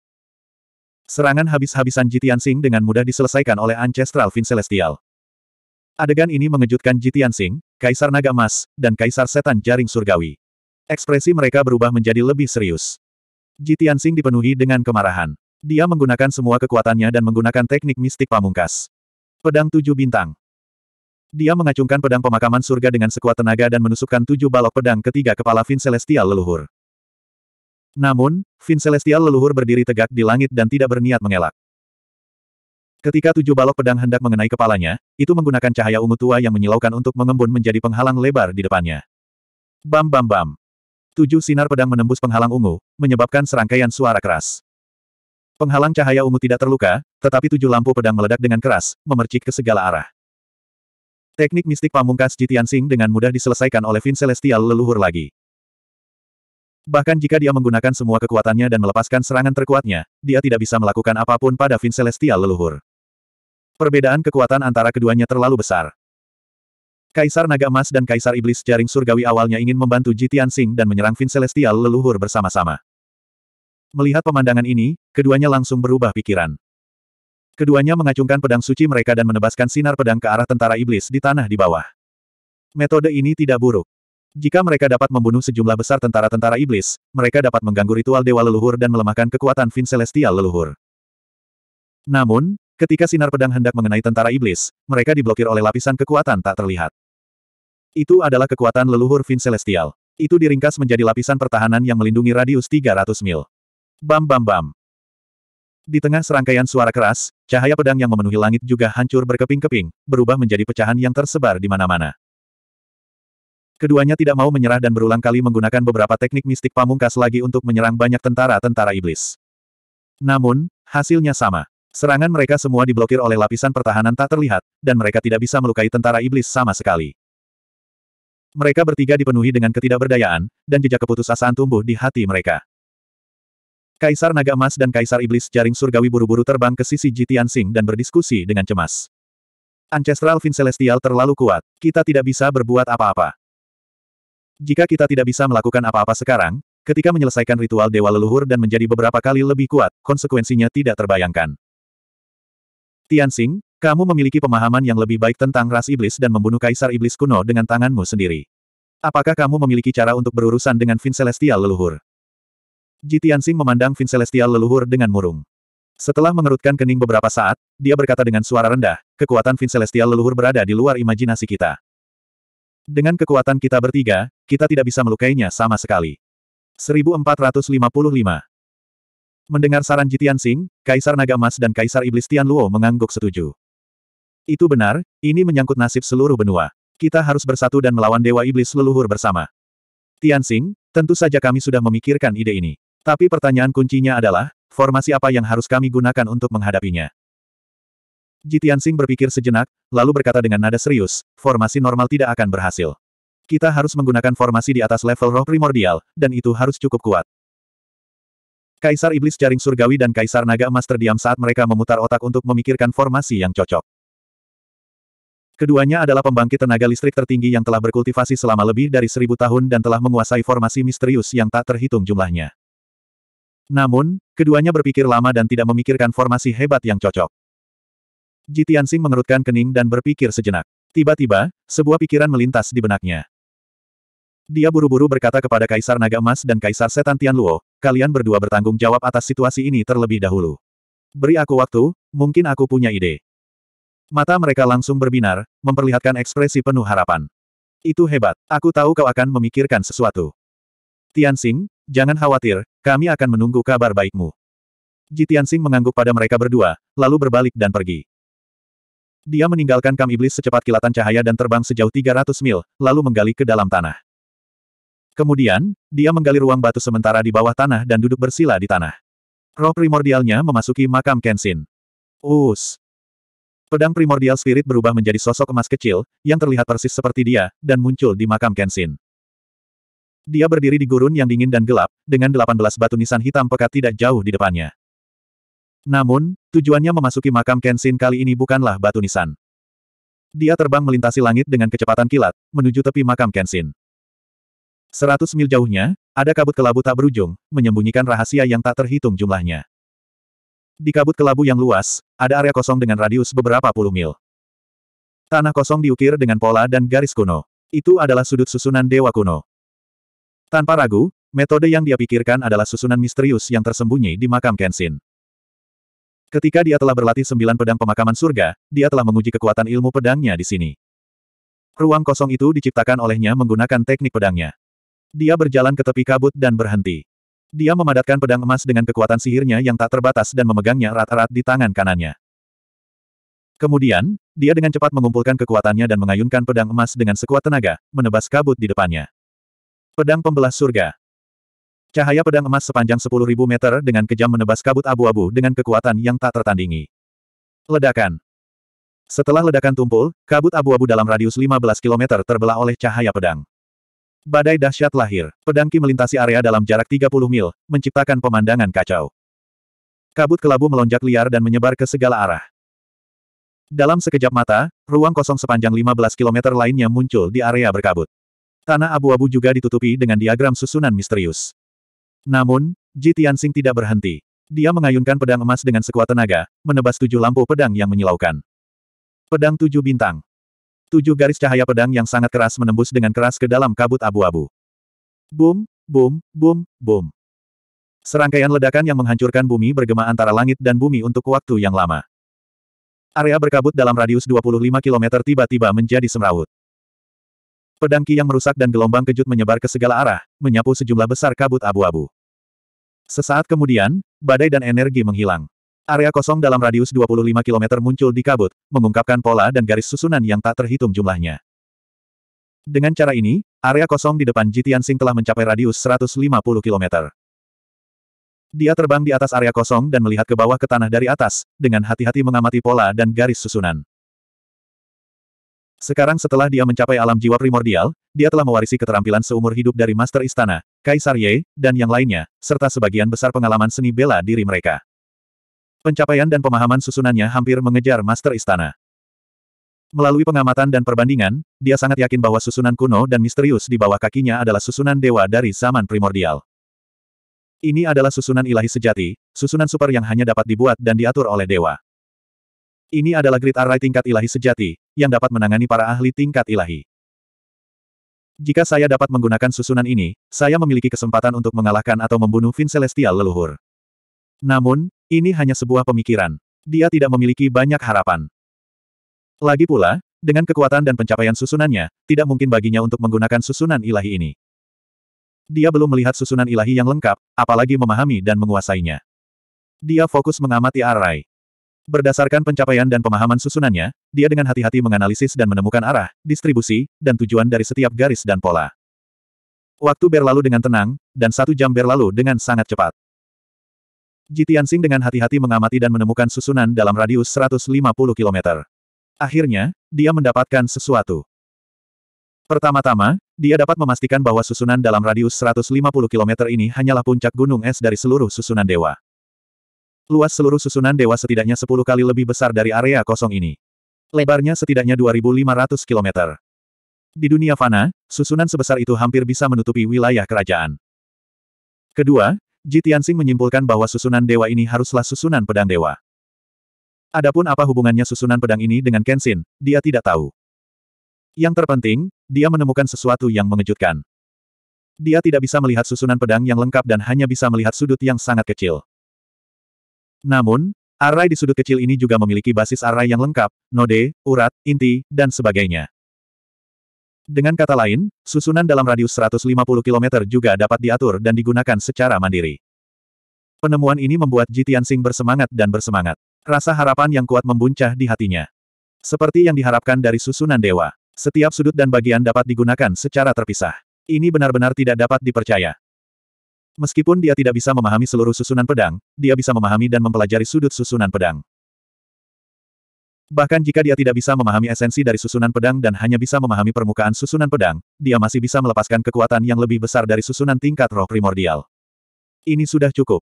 Serangan habis-habisan Jitian Sing dengan mudah diselesaikan oleh Ancestral Vin Celestial. Adegan ini mengejutkan Jitian Sing, Kaisar Naga Emas dan Kaisar Setan Jaring Surgawi. Ekspresi mereka berubah menjadi lebih serius. Jitian Sing dipenuhi dengan kemarahan. Dia menggunakan semua kekuatannya dan menggunakan teknik mistik pamungkas. Pedang tujuh bintang. Dia mengacungkan pedang pemakaman surga dengan sekuat tenaga dan menusukkan tujuh balok pedang ketiga kepala Vin Celestial leluhur. Namun, Vin Celestial leluhur berdiri tegak di langit dan tidak berniat mengelak. Ketika tujuh balok pedang hendak mengenai kepalanya, itu menggunakan cahaya ungu tua yang menyilaukan untuk mengembun menjadi penghalang lebar di depannya. Bam bam bam. Tujuh sinar pedang menembus penghalang ungu, menyebabkan serangkaian suara keras. Penghalang cahaya ungu tidak terluka, tetapi tujuh lampu pedang meledak dengan keras, memercik ke segala arah. Teknik mistik pamungkas Jitian Sing dengan mudah diselesaikan oleh Vin Celestial leluhur lagi. Bahkan jika dia menggunakan semua kekuatannya dan melepaskan serangan terkuatnya, dia tidak bisa melakukan apapun pada Vin Celestial leluhur. Perbedaan kekuatan antara keduanya terlalu besar. Kaisar Naga Emas dan Kaisar Iblis Jaring Surgawi awalnya ingin membantu Jitian Tianxing dan menyerang Vin Celestial leluhur bersama-sama. Melihat pemandangan ini, keduanya langsung berubah pikiran. Keduanya mengacungkan pedang suci mereka dan menebaskan sinar pedang ke arah tentara iblis di tanah di bawah. Metode ini tidak buruk. Jika mereka dapat membunuh sejumlah besar tentara-tentara iblis, mereka dapat mengganggu ritual dewa leluhur dan melemahkan kekuatan Vin Celestial leluhur. Namun, Ketika sinar pedang hendak mengenai tentara iblis, mereka diblokir oleh lapisan kekuatan tak terlihat. Itu adalah kekuatan leluhur Vin Celestial. Itu diringkas menjadi lapisan pertahanan yang melindungi radius 300 mil. Bam bam bam. Di tengah serangkaian suara keras, cahaya pedang yang memenuhi langit juga hancur berkeping-keping, berubah menjadi pecahan yang tersebar di mana-mana. Keduanya tidak mau menyerah dan berulang kali menggunakan beberapa teknik mistik pamungkas lagi untuk menyerang banyak tentara-tentara iblis. Namun, hasilnya sama. Serangan mereka semua diblokir oleh lapisan pertahanan tak terlihat, dan mereka tidak bisa melukai tentara iblis sama sekali. Mereka bertiga dipenuhi dengan ketidakberdayaan, dan jejak keputusasaan tumbuh di hati mereka. Kaisar Naga Emas dan Kaisar Iblis Jaring Surgawi buru-buru terbang ke sisi Jitian Sing dan berdiskusi dengan cemas. Ancestral Vin Celestial terlalu kuat, kita tidak bisa berbuat apa-apa. Jika kita tidak bisa melakukan apa-apa sekarang, ketika menyelesaikan ritual Dewa Leluhur dan menjadi beberapa kali lebih kuat, konsekuensinya tidak terbayangkan. Tianxing, kamu memiliki pemahaman yang lebih baik tentang ras iblis dan membunuh kaisar iblis kuno dengan tanganmu sendiri. Apakah kamu memiliki cara untuk berurusan dengan Vin Celestial leluhur? Ji Xing memandang Vin Celestial leluhur dengan murung. Setelah mengerutkan kening beberapa saat, dia berkata dengan suara rendah, kekuatan Vin Celestial leluhur berada di luar imajinasi kita. Dengan kekuatan kita bertiga, kita tidak bisa melukainya sama sekali. 1455 Mendengar saran Jitian Sing, Kaisar Naga Mas dan Kaisar Iblis Tian Luo mengangguk setuju. Itu benar, ini menyangkut nasib seluruh benua. Kita harus bersatu dan melawan Dewa Iblis leluhur bersama. Tian Sing, tentu saja kami sudah memikirkan ide ini. Tapi pertanyaan kuncinya adalah, formasi apa yang harus kami gunakan untuk menghadapinya? Jitian Sing berpikir sejenak, lalu berkata dengan nada serius, formasi normal tidak akan berhasil. Kita harus menggunakan formasi di atas level roh primordial, dan itu harus cukup kuat. Kaisar Iblis Jaring Surgawi dan Kaisar Naga Emas terdiam saat mereka memutar otak untuk memikirkan formasi yang cocok. Keduanya adalah pembangkit tenaga listrik tertinggi yang telah berkultivasi selama lebih dari seribu tahun dan telah menguasai formasi misterius yang tak terhitung jumlahnya. Namun, keduanya berpikir lama dan tidak memikirkan formasi hebat yang cocok. Jitiansing mengerutkan kening dan berpikir sejenak. Tiba-tiba, sebuah pikiran melintas di benaknya. Dia buru-buru berkata kepada Kaisar Naga Emas dan Kaisar Setan Tianluo, kalian berdua bertanggung jawab atas situasi ini terlebih dahulu. Beri aku waktu, mungkin aku punya ide. Mata mereka langsung berbinar, memperlihatkan ekspresi penuh harapan. Itu hebat, aku tahu kau akan memikirkan sesuatu. Tianxing, jangan khawatir, kami akan menunggu kabar baikmu. Ji Tianxing mengangguk pada mereka berdua, lalu berbalik dan pergi. Dia meninggalkan kam iblis secepat kilatan cahaya dan terbang sejauh 300 mil, lalu menggali ke dalam tanah. Kemudian, dia menggali ruang batu sementara di bawah tanah dan duduk bersila di tanah. Roh primordialnya memasuki makam Kenshin. Us. Pedang primordial spirit berubah menjadi sosok emas kecil, yang terlihat persis seperti dia, dan muncul di makam Kenshin. Dia berdiri di gurun yang dingin dan gelap, dengan 18 batu nisan hitam pekat tidak jauh di depannya. Namun, tujuannya memasuki makam Kenshin kali ini bukanlah batu nisan. Dia terbang melintasi langit dengan kecepatan kilat, menuju tepi makam Kenshin. Seratus mil jauhnya, ada kabut kelabu tak berujung, menyembunyikan rahasia yang tak terhitung jumlahnya. Di kabut kelabu yang luas, ada area kosong dengan radius beberapa puluh mil. Tanah kosong diukir dengan pola dan garis kuno. Itu adalah sudut susunan dewa kuno. Tanpa ragu, metode yang dia pikirkan adalah susunan misterius yang tersembunyi di makam Kenshin. Ketika dia telah berlatih sembilan pedang pemakaman surga, dia telah menguji kekuatan ilmu pedangnya di sini. Ruang kosong itu diciptakan olehnya menggunakan teknik pedangnya. Dia berjalan ke tepi kabut dan berhenti. Dia memadatkan pedang emas dengan kekuatan sihirnya yang tak terbatas dan memegangnya erat-erat di tangan kanannya. Kemudian, dia dengan cepat mengumpulkan kekuatannya dan mengayunkan pedang emas dengan sekuat tenaga, menebas kabut di depannya. Pedang Pembelah Surga Cahaya pedang emas sepanjang 10.000 meter dengan kejam menebas kabut abu-abu dengan kekuatan yang tak tertandingi. Ledakan Setelah ledakan tumpul, kabut abu-abu dalam radius 15 km terbelah oleh cahaya pedang. Badai dahsyat lahir, pedangki melintasi area dalam jarak 30 mil, menciptakan pemandangan kacau. Kabut kelabu melonjak liar dan menyebar ke segala arah. Dalam sekejap mata, ruang kosong sepanjang 15 km lainnya muncul di area berkabut. Tanah abu-abu juga ditutupi dengan diagram susunan misterius. Namun, Ji Tianxing tidak berhenti. Dia mengayunkan pedang emas dengan sekuat tenaga, menebas tujuh lampu pedang yang menyilaukan. Pedang tujuh bintang. Tujuh garis cahaya pedang yang sangat keras menembus dengan keras ke dalam kabut abu-abu. Boom, boom, boom, boom. Serangkaian ledakan yang menghancurkan bumi bergema antara langit dan bumi untuk waktu yang lama. Area berkabut dalam radius 25 km tiba-tiba menjadi semrawut. Pedang ki yang merusak dan gelombang kejut menyebar ke segala arah, menyapu sejumlah besar kabut abu-abu. Sesaat kemudian, badai dan energi menghilang. Area kosong dalam radius 25 km muncul di kabut, mengungkapkan pola dan garis susunan yang tak terhitung jumlahnya. Dengan cara ini, area kosong di depan Jitian Sing telah mencapai radius 150 km. Dia terbang di atas area kosong dan melihat ke bawah ke tanah dari atas, dengan hati-hati mengamati pola dan garis susunan. Sekarang setelah dia mencapai alam jiwa primordial, dia telah mewarisi keterampilan seumur hidup dari Master Istana, Kaisar Ye, dan yang lainnya, serta sebagian besar pengalaman seni bela diri mereka. Pencapaian dan pemahaman susunannya hampir mengejar Master Istana. Melalui pengamatan dan perbandingan, dia sangat yakin bahwa susunan kuno dan misterius di bawah kakinya adalah susunan dewa dari zaman primordial. Ini adalah susunan ilahi sejati, susunan super yang hanya dapat dibuat dan diatur oleh dewa. Ini adalah grid array tingkat ilahi sejati, yang dapat menangani para ahli tingkat ilahi. Jika saya dapat menggunakan susunan ini, saya memiliki kesempatan untuk mengalahkan atau membunuh Vin Celestial leluhur. Namun, ini hanya sebuah pemikiran. Dia tidak memiliki banyak harapan. Lagi pula, dengan kekuatan dan pencapaian susunannya, tidak mungkin baginya untuk menggunakan susunan ilahi ini. Dia belum melihat susunan ilahi yang lengkap, apalagi memahami dan menguasainya. Dia fokus mengamati Arai. Berdasarkan pencapaian dan pemahaman susunannya, dia dengan hati-hati menganalisis dan menemukan arah, distribusi, dan tujuan dari setiap garis dan pola. Waktu berlalu dengan tenang, dan satu jam berlalu dengan sangat cepat. Jitian dengan hati-hati mengamati dan menemukan susunan dalam radius 150 km. Akhirnya, dia mendapatkan sesuatu. Pertama-tama, dia dapat memastikan bahwa susunan dalam radius 150 km ini hanyalah puncak gunung es dari seluruh susunan dewa. Luas seluruh susunan dewa setidaknya 10 kali lebih besar dari area kosong ini. Lebarnya setidaknya 2.500 km. Di dunia fana, susunan sebesar itu hampir bisa menutupi wilayah kerajaan. Kedua, Ji menyimpulkan bahwa susunan dewa ini haruslah susunan pedang dewa. Adapun apa hubungannya susunan pedang ini dengan Kenshin, dia tidak tahu. Yang terpenting, dia menemukan sesuatu yang mengejutkan. Dia tidak bisa melihat susunan pedang yang lengkap dan hanya bisa melihat sudut yang sangat kecil. Namun, array di sudut kecil ini juga memiliki basis array yang lengkap, node, urat, inti, dan sebagainya. Dengan kata lain, susunan dalam radius 150 km juga dapat diatur dan digunakan secara mandiri. Penemuan ini membuat Ji Tianxing bersemangat dan bersemangat. Rasa harapan yang kuat membuncah di hatinya. Seperti yang diharapkan dari susunan dewa, setiap sudut dan bagian dapat digunakan secara terpisah. Ini benar-benar tidak dapat dipercaya. Meskipun dia tidak bisa memahami seluruh susunan pedang, dia bisa memahami dan mempelajari sudut susunan pedang. Bahkan jika dia tidak bisa memahami esensi dari susunan pedang dan hanya bisa memahami permukaan susunan pedang, dia masih bisa melepaskan kekuatan yang lebih besar dari susunan tingkat roh primordial. Ini sudah cukup.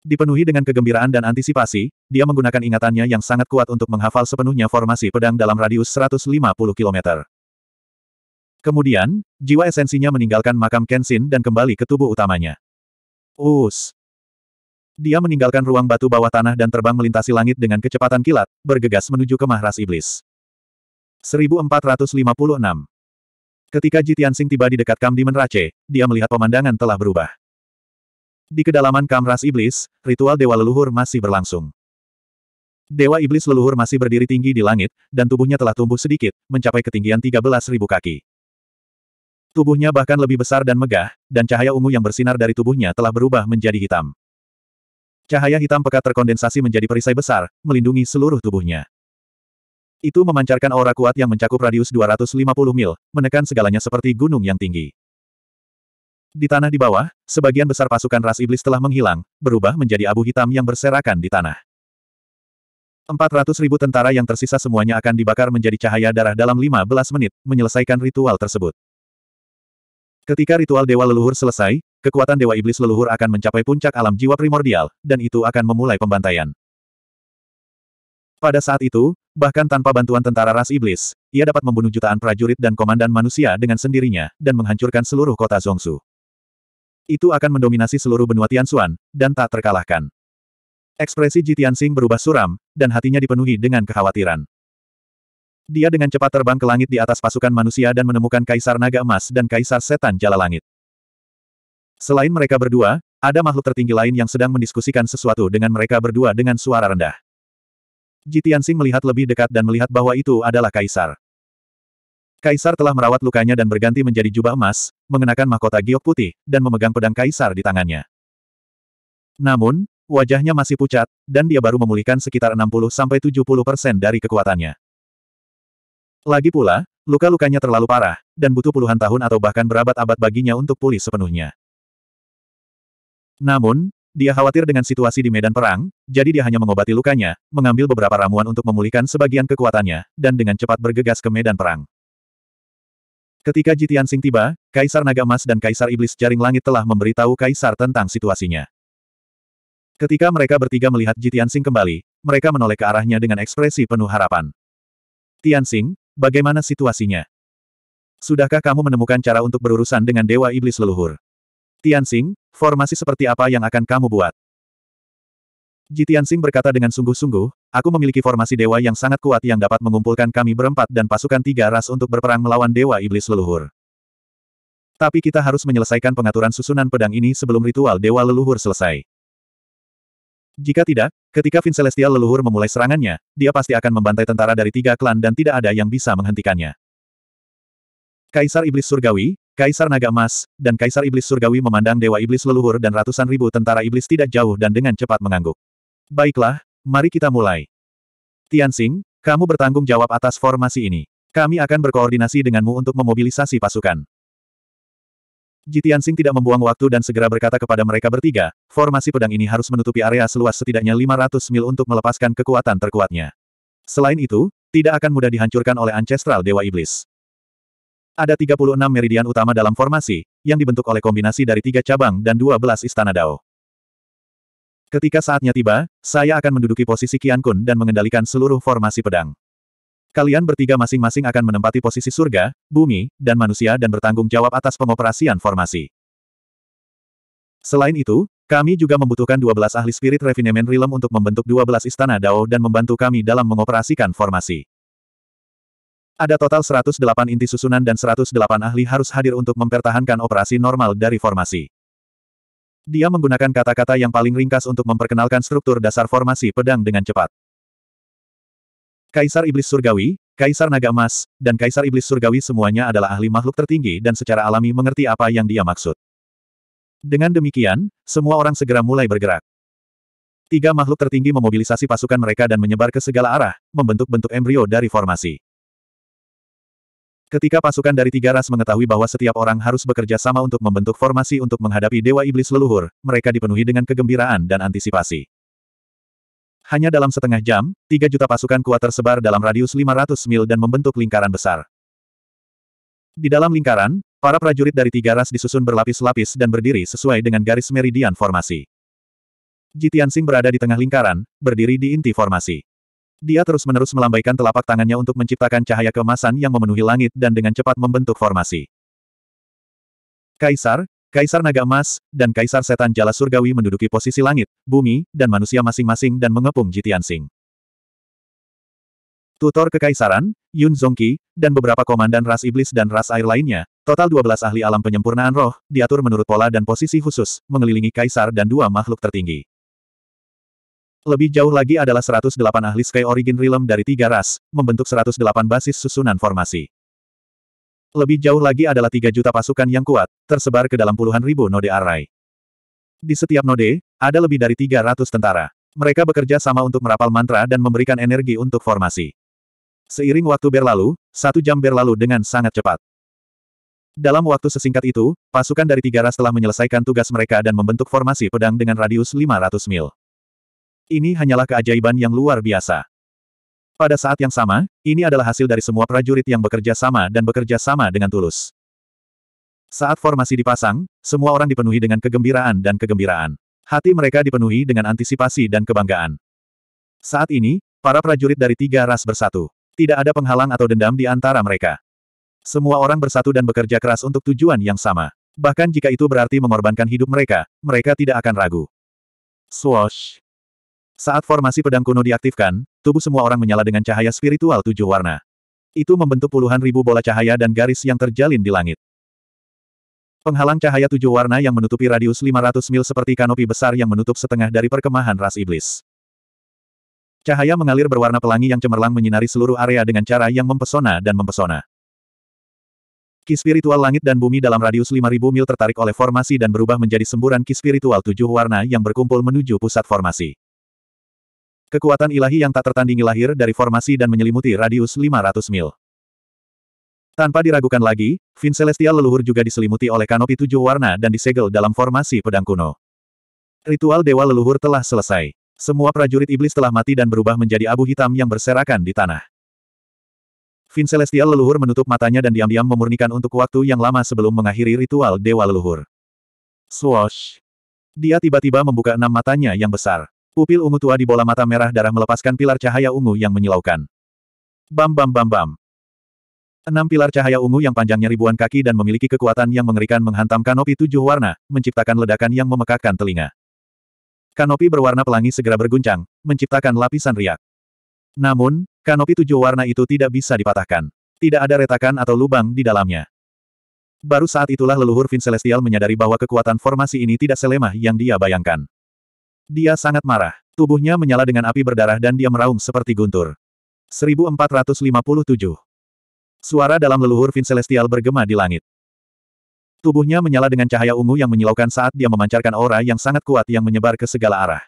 Dipenuhi dengan kegembiraan dan antisipasi, dia menggunakan ingatannya yang sangat kuat untuk menghafal sepenuhnya formasi pedang dalam radius 150 km. Kemudian, jiwa esensinya meninggalkan makam Kenshin dan kembali ke tubuh utamanya. Us, dia meninggalkan ruang batu bawah tanah dan terbang melintasi langit dengan kecepatan kilat, bergegas menuju ke Mahras Iblis. 1456 Ketika Jitian Sing tiba di dekat Kam di Menrace, dia melihat pemandangan telah berubah. Di kedalaman Kamras Iblis, ritual Dewa Leluhur masih berlangsung. Dewa Iblis Leluhur masih berdiri tinggi di langit, dan tubuhnya telah tumbuh sedikit, mencapai ketinggian 13.000 kaki. Tubuhnya bahkan lebih besar dan megah, dan cahaya ungu yang bersinar dari tubuhnya telah berubah menjadi hitam. Cahaya hitam pekat terkondensasi menjadi perisai besar, melindungi seluruh tubuhnya. Itu memancarkan aura kuat yang mencakup radius 250 mil, menekan segalanya seperti gunung yang tinggi. Di tanah di bawah, sebagian besar pasukan ras iblis telah menghilang, berubah menjadi abu hitam yang berserakan di tanah. 400 ribu tentara yang tersisa semuanya akan dibakar menjadi cahaya darah dalam 15 menit, menyelesaikan ritual tersebut. Ketika ritual dewa leluhur selesai, kekuatan dewa iblis leluhur akan mencapai puncak alam jiwa primordial, dan itu akan memulai pembantaian. Pada saat itu, bahkan tanpa bantuan tentara ras iblis, ia dapat membunuh jutaan prajurit dan komandan manusia dengan sendirinya, dan menghancurkan seluruh kota Zongsu. Itu akan mendominasi seluruh benua Tianxuan, dan tak terkalahkan. Ekspresi Ji Tianxing berubah suram, dan hatinya dipenuhi dengan kekhawatiran. Dia dengan cepat terbang ke langit di atas pasukan manusia dan menemukan Kaisar Naga Emas dan Kaisar Setan Jala Langit. Selain mereka berdua, ada makhluk tertinggi lain yang sedang mendiskusikan sesuatu dengan mereka berdua dengan suara rendah. Jitiansing melihat lebih dekat dan melihat bahwa itu adalah Kaisar. Kaisar telah merawat lukanya dan berganti menjadi jubah emas, mengenakan mahkota giok putih, dan memegang pedang Kaisar di tangannya. Namun, wajahnya masih pucat, dan dia baru memulihkan sekitar 60-70% dari kekuatannya. Lagi pula, luka-lukanya terlalu parah, dan butuh puluhan tahun atau bahkan berabad-abad baginya untuk pulih sepenuhnya. Namun, dia khawatir dengan situasi di medan perang, jadi dia hanya mengobati lukanya, mengambil beberapa ramuan untuk memulihkan sebagian kekuatannya, dan dengan cepat bergegas ke medan perang. Ketika Jitian Sing tiba, Kaisar Naga Emas dan Kaisar Iblis Jaring Langit telah memberitahu Kaisar tentang situasinya. Ketika mereka bertiga melihat Jitian Sing kembali, mereka menoleh ke arahnya dengan ekspresi penuh harapan. Tian Sing, Bagaimana situasinya? Sudahkah kamu menemukan cara untuk berurusan dengan Dewa Iblis Leluhur? Tianxing, formasi seperti apa yang akan kamu buat? Ji Tianxing berkata dengan sungguh-sungguh, aku memiliki formasi dewa yang sangat kuat yang dapat mengumpulkan kami berempat dan pasukan tiga ras untuk berperang melawan Dewa Iblis Leluhur. Tapi kita harus menyelesaikan pengaturan susunan pedang ini sebelum ritual Dewa Leluhur selesai. Jika tidak, ketika Vin Celestial leluhur memulai serangannya, dia pasti akan membantai tentara dari tiga klan dan tidak ada yang bisa menghentikannya. Kaisar Iblis Surgawi, Kaisar Naga Emas, dan Kaisar Iblis Surgawi memandang Dewa Iblis leluhur dan ratusan ribu tentara iblis tidak jauh dan dengan cepat mengangguk. Baiklah, mari kita mulai. Tianxing, kamu bertanggung jawab atas formasi ini. Kami akan berkoordinasi denganmu untuk memobilisasi pasukan. Jitian Sing tidak membuang waktu dan segera berkata kepada mereka bertiga, formasi pedang ini harus menutupi area seluas setidaknya 500 mil untuk melepaskan kekuatan terkuatnya. Selain itu, tidak akan mudah dihancurkan oleh Ancestral Dewa Iblis. Ada 36 meridian utama dalam formasi, yang dibentuk oleh kombinasi dari tiga cabang dan 12 istana Dao. Ketika saatnya tiba, saya akan menduduki posisi Kian Kun dan mengendalikan seluruh formasi pedang kalian bertiga masing-masing akan menempati posisi surga, bumi, dan manusia dan bertanggung jawab atas pengoperasian formasi. Selain itu, kami juga membutuhkan 12 ahli spirit refinement realm untuk membentuk 12 istana Dao dan membantu kami dalam mengoperasikan formasi. Ada total 108 inti susunan dan 108 ahli harus hadir untuk mempertahankan operasi normal dari formasi. Dia menggunakan kata-kata yang paling ringkas untuk memperkenalkan struktur dasar formasi pedang dengan cepat. Kaisar Iblis Surgawi, Kaisar Naga Emas, dan Kaisar Iblis Surgawi semuanya adalah ahli makhluk tertinggi dan secara alami mengerti apa yang dia maksud. Dengan demikian, semua orang segera mulai bergerak. Tiga makhluk tertinggi memobilisasi pasukan mereka dan menyebar ke segala arah, membentuk bentuk embrio dari formasi. Ketika pasukan dari tiga ras mengetahui bahwa setiap orang harus bekerja sama untuk membentuk formasi untuk menghadapi Dewa Iblis Leluhur, mereka dipenuhi dengan kegembiraan dan antisipasi. Hanya dalam setengah jam, tiga juta pasukan kuat tersebar dalam radius 500 mil dan membentuk lingkaran besar. Di dalam lingkaran, para prajurit dari tiga ras disusun berlapis-lapis dan berdiri sesuai dengan garis meridian formasi. Jitian berada di tengah lingkaran, berdiri di inti formasi. Dia terus-menerus melambaikan telapak tangannya untuk menciptakan cahaya kemasan yang memenuhi langit dan dengan cepat membentuk formasi. Kaisar, Kaisar Naga Emas, dan Kaisar Setan Jala Surgawi menduduki posisi langit, bumi, dan manusia masing-masing dan mengepung Jitian Sing. Tutor Kekaisaran, Yun Zongqi, dan beberapa komandan ras iblis dan ras air lainnya, total 12 ahli alam penyempurnaan roh, diatur menurut pola dan posisi khusus, mengelilingi kaisar dan dua makhluk tertinggi. Lebih jauh lagi adalah 108 ahli Sky Origin Realm dari tiga ras, membentuk 108 basis susunan formasi. Lebih jauh lagi adalah 3 juta pasukan yang kuat, tersebar ke dalam puluhan ribu node array. Di setiap node, ada lebih dari 300 tentara. Mereka bekerja sama untuk merapal mantra dan memberikan energi untuk formasi. Seiring waktu berlalu, satu jam berlalu dengan sangat cepat. Dalam waktu sesingkat itu, pasukan dari tiga ras telah menyelesaikan tugas mereka dan membentuk formasi pedang dengan radius 500 mil. Ini hanyalah keajaiban yang luar biasa. Pada saat yang sama, ini adalah hasil dari semua prajurit yang bekerja sama dan bekerja sama dengan tulus. Saat formasi dipasang, semua orang dipenuhi dengan kegembiraan dan kegembiraan. Hati mereka dipenuhi dengan antisipasi dan kebanggaan. Saat ini, para prajurit dari tiga ras bersatu. Tidak ada penghalang atau dendam di antara mereka. Semua orang bersatu dan bekerja keras untuk tujuan yang sama. Bahkan jika itu berarti mengorbankan hidup mereka, mereka tidak akan ragu. Swoosh. Saat formasi pedang kuno diaktifkan, tubuh semua orang menyala dengan cahaya spiritual tujuh warna. Itu membentuk puluhan ribu bola cahaya dan garis yang terjalin di langit. Penghalang cahaya tujuh warna yang menutupi radius 500 mil seperti kanopi besar yang menutup setengah dari perkemahan ras iblis. Cahaya mengalir berwarna pelangi yang cemerlang menyinari seluruh area dengan cara yang mempesona dan mempesona. Ki spiritual langit dan bumi dalam radius 5000 mil tertarik oleh formasi dan berubah menjadi semburan ki spiritual tujuh warna yang berkumpul menuju pusat formasi. Kekuatan ilahi yang tak tertandingi lahir dari formasi dan menyelimuti radius 500 mil. Tanpa diragukan lagi, Vin Celestial leluhur juga diselimuti oleh kanopi tujuh warna dan disegel dalam formasi pedang kuno. Ritual Dewa Leluhur telah selesai. Semua prajurit iblis telah mati dan berubah menjadi abu hitam yang berserakan di tanah. Vin Celestial leluhur menutup matanya dan diam-diam memurnikan untuk waktu yang lama sebelum mengakhiri ritual Dewa Leluhur. Swosh. Dia tiba-tiba membuka enam matanya yang besar. Pupil ungu tua di bola mata merah darah melepaskan pilar cahaya ungu yang menyilaukan. Bam bam bam bam. Enam pilar cahaya ungu yang panjangnya ribuan kaki dan memiliki kekuatan yang mengerikan menghantam kanopi tujuh warna, menciptakan ledakan yang memekakkan telinga. Kanopi berwarna pelangi segera berguncang, menciptakan lapisan riak. Namun, kanopi tujuh warna itu tidak bisa dipatahkan. Tidak ada retakan atau lubang di dalamnya. Baru saat itulah leluhur Vin Celestial menyadari bahwa kekuatan formasi ini tidak selemah yang dia bayangkan. Dia sangat marah. Tubuhnya menyala dengan api berdarah dan dia meraung seperti guntur. 1457. Suara dalam leluhur Vin Celestial bergema di langit. Tubuhnya menyala dengan cahaya ungu yang menyilaukan saat dia memancarkan aura yang sangat kuat yang menyebar ke segala arah.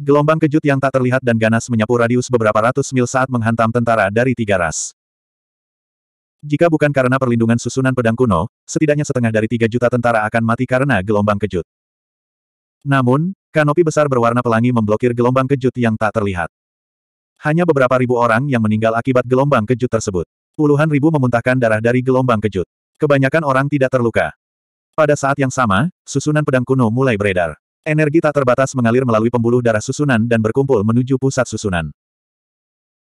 Gelombang kejut yang tak terlihat dan ganas menyapu radius beberapa ratus mil saat menghantam tentara dari tiga ras. Jika bukan karena perlindungan susunan pedang kuno, setidaknya setengah dari tiga juta tentara akan mati karena gelombang kejut. Namun, kanopi besar berwarna pelangi memblokir gelombang kejut yang tak terlihat. Hanya beberapa ribu orang yang meninggal akibat gelombang kejut tersebut. Puluhan ribu memuntahkan darah dari gelombang kejut. Kebanyakan orang tidak terluka. Pada saat yang sama, susunan pedang kuno mulai beredar. Energi tak terbatas mengalir melalui pembuluh darah susunan dan berkumpul menuju pusat susunan.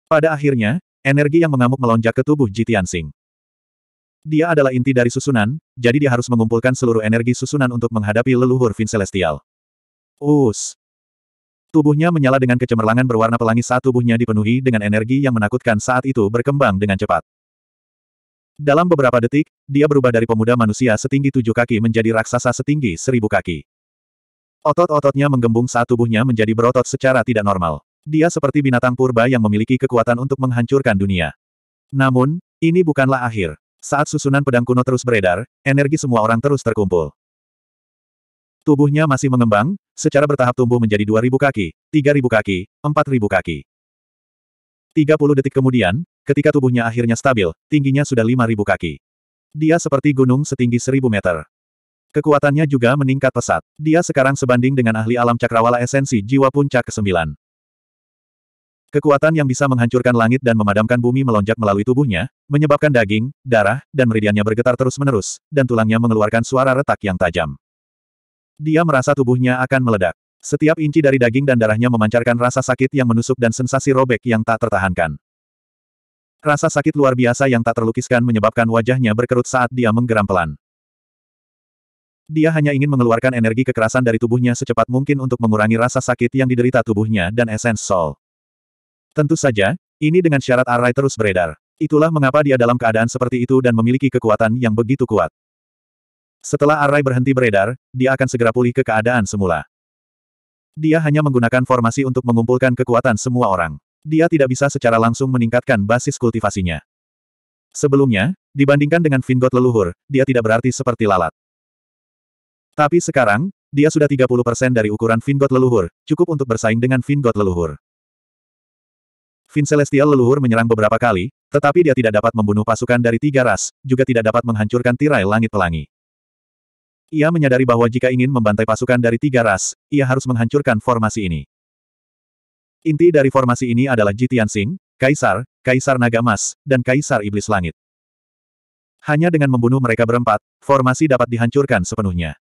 Pada akhirnya, energi yang mengamuk melonjak ke tubuh Jitian Sing. Dia adalah inti dari susunan, jadi dia harus mengumpulkan seluruh energi susunan untuk menghadapi leluhur Vin Celestial. Us. Tubuhnya menyala dengan kecemerlangan berwarna pelangi saat tubuhnya dipenuhi dengan energi yang menakutkan saat itu berkembang dengan cepat. Dalam beberapa detik, dia berubah dari pemuda manusia setinggi tujuh kaki menjadi raksasa setinggi seribu kaki. Otot-ototnya menggembung saat tubuhnya menjadi berotot secara tidak normal. Dia seperti binatang purba yang memiliki kekuatan untuk menghancurkan dunia. Namun, ini bukanlah akhir. Saat susunan pedang kuno terus beredar, energi semua orang terus terkumpul. Tubuhnya masih mengembang, secara bertahap tumbuh menjadi 2.000 kaki, 3.000 kaki, 4.000 kaki. 30 detik kemudian, ketika tubuhnya akhirnya stabil, tingginya sudah 5.000 kaki. Dia seperti gunung setinggi 1.000 meter. Kekuatannya juga meningkat pesat. Dia sekarang sebanding dengan ahli alam cakrawala esensi jiwa puncak ke-9. Kekuatan yang bisa menghancurkan langit dan memadamkan bumi melonjak melalui tubuhnya, menyebabkan daging, darah, dan meridiannya bergetar terus-menerus, dan tulangnya mengeluarkan suara retak yang tajam. Dia merasa tubuhnya akan meledak. Setiap inci dari daging dan darahnya memancarkan rasa sakit yang menusuk dan sensasi robek yang tak tertahankan. Rasa sakit luar biasa yang tak terlukiskan menyebabkan wajahnya berkerut saat dia menggeram pelan. Dia hanya ingin mengeluarkan energi kekerasan dari tubuhnya secepat mungkin untuk mengurangi rasa sakit yang diderita tubuhnya dan esens soul. Tentu saja, ini dengan syarat Arai terus beredar. Itulah mengapa dia dalam keadaan seperti itu dan memiliki kekuatan yang begitu kuat. Setelah arai berhenti beredar, dia akan segera pulih ke keadaan semula. Dia hanya menggunakan formasi untuk mengumpulkan kekuatan semua orang. Dia tidak bisa secara langsung meningkatkan basis kultivasinya. Sebelumnya, dibandingkan dengan Vingot leluhur, dia tidak berarti seperti lalat. Tapi sekarang, dia sudah 30% dari ukuran Vingot leluhur, cukup untuk bersaing dengan Vingot leluhur. Fin Celestial leluhur menyerang beberapa kali, tetapi dia tidak dapat membunuh pasukan dari tiga ras, juga tidak dapat menghancurkan tirai langit pelangi. Ia menyadari bahwa jika ingin membantai pasukan dari tiga ras, ia harus menghancurkan formasi ini. Inti dari formasi ini adalah Jitian Sing, Kaisar, Kaisar Naga Emas, dan Kaisar Iblis Langit. Hanya dengan membunuh mereka berempat, formasi dapat dihancurkan sepenuhnya.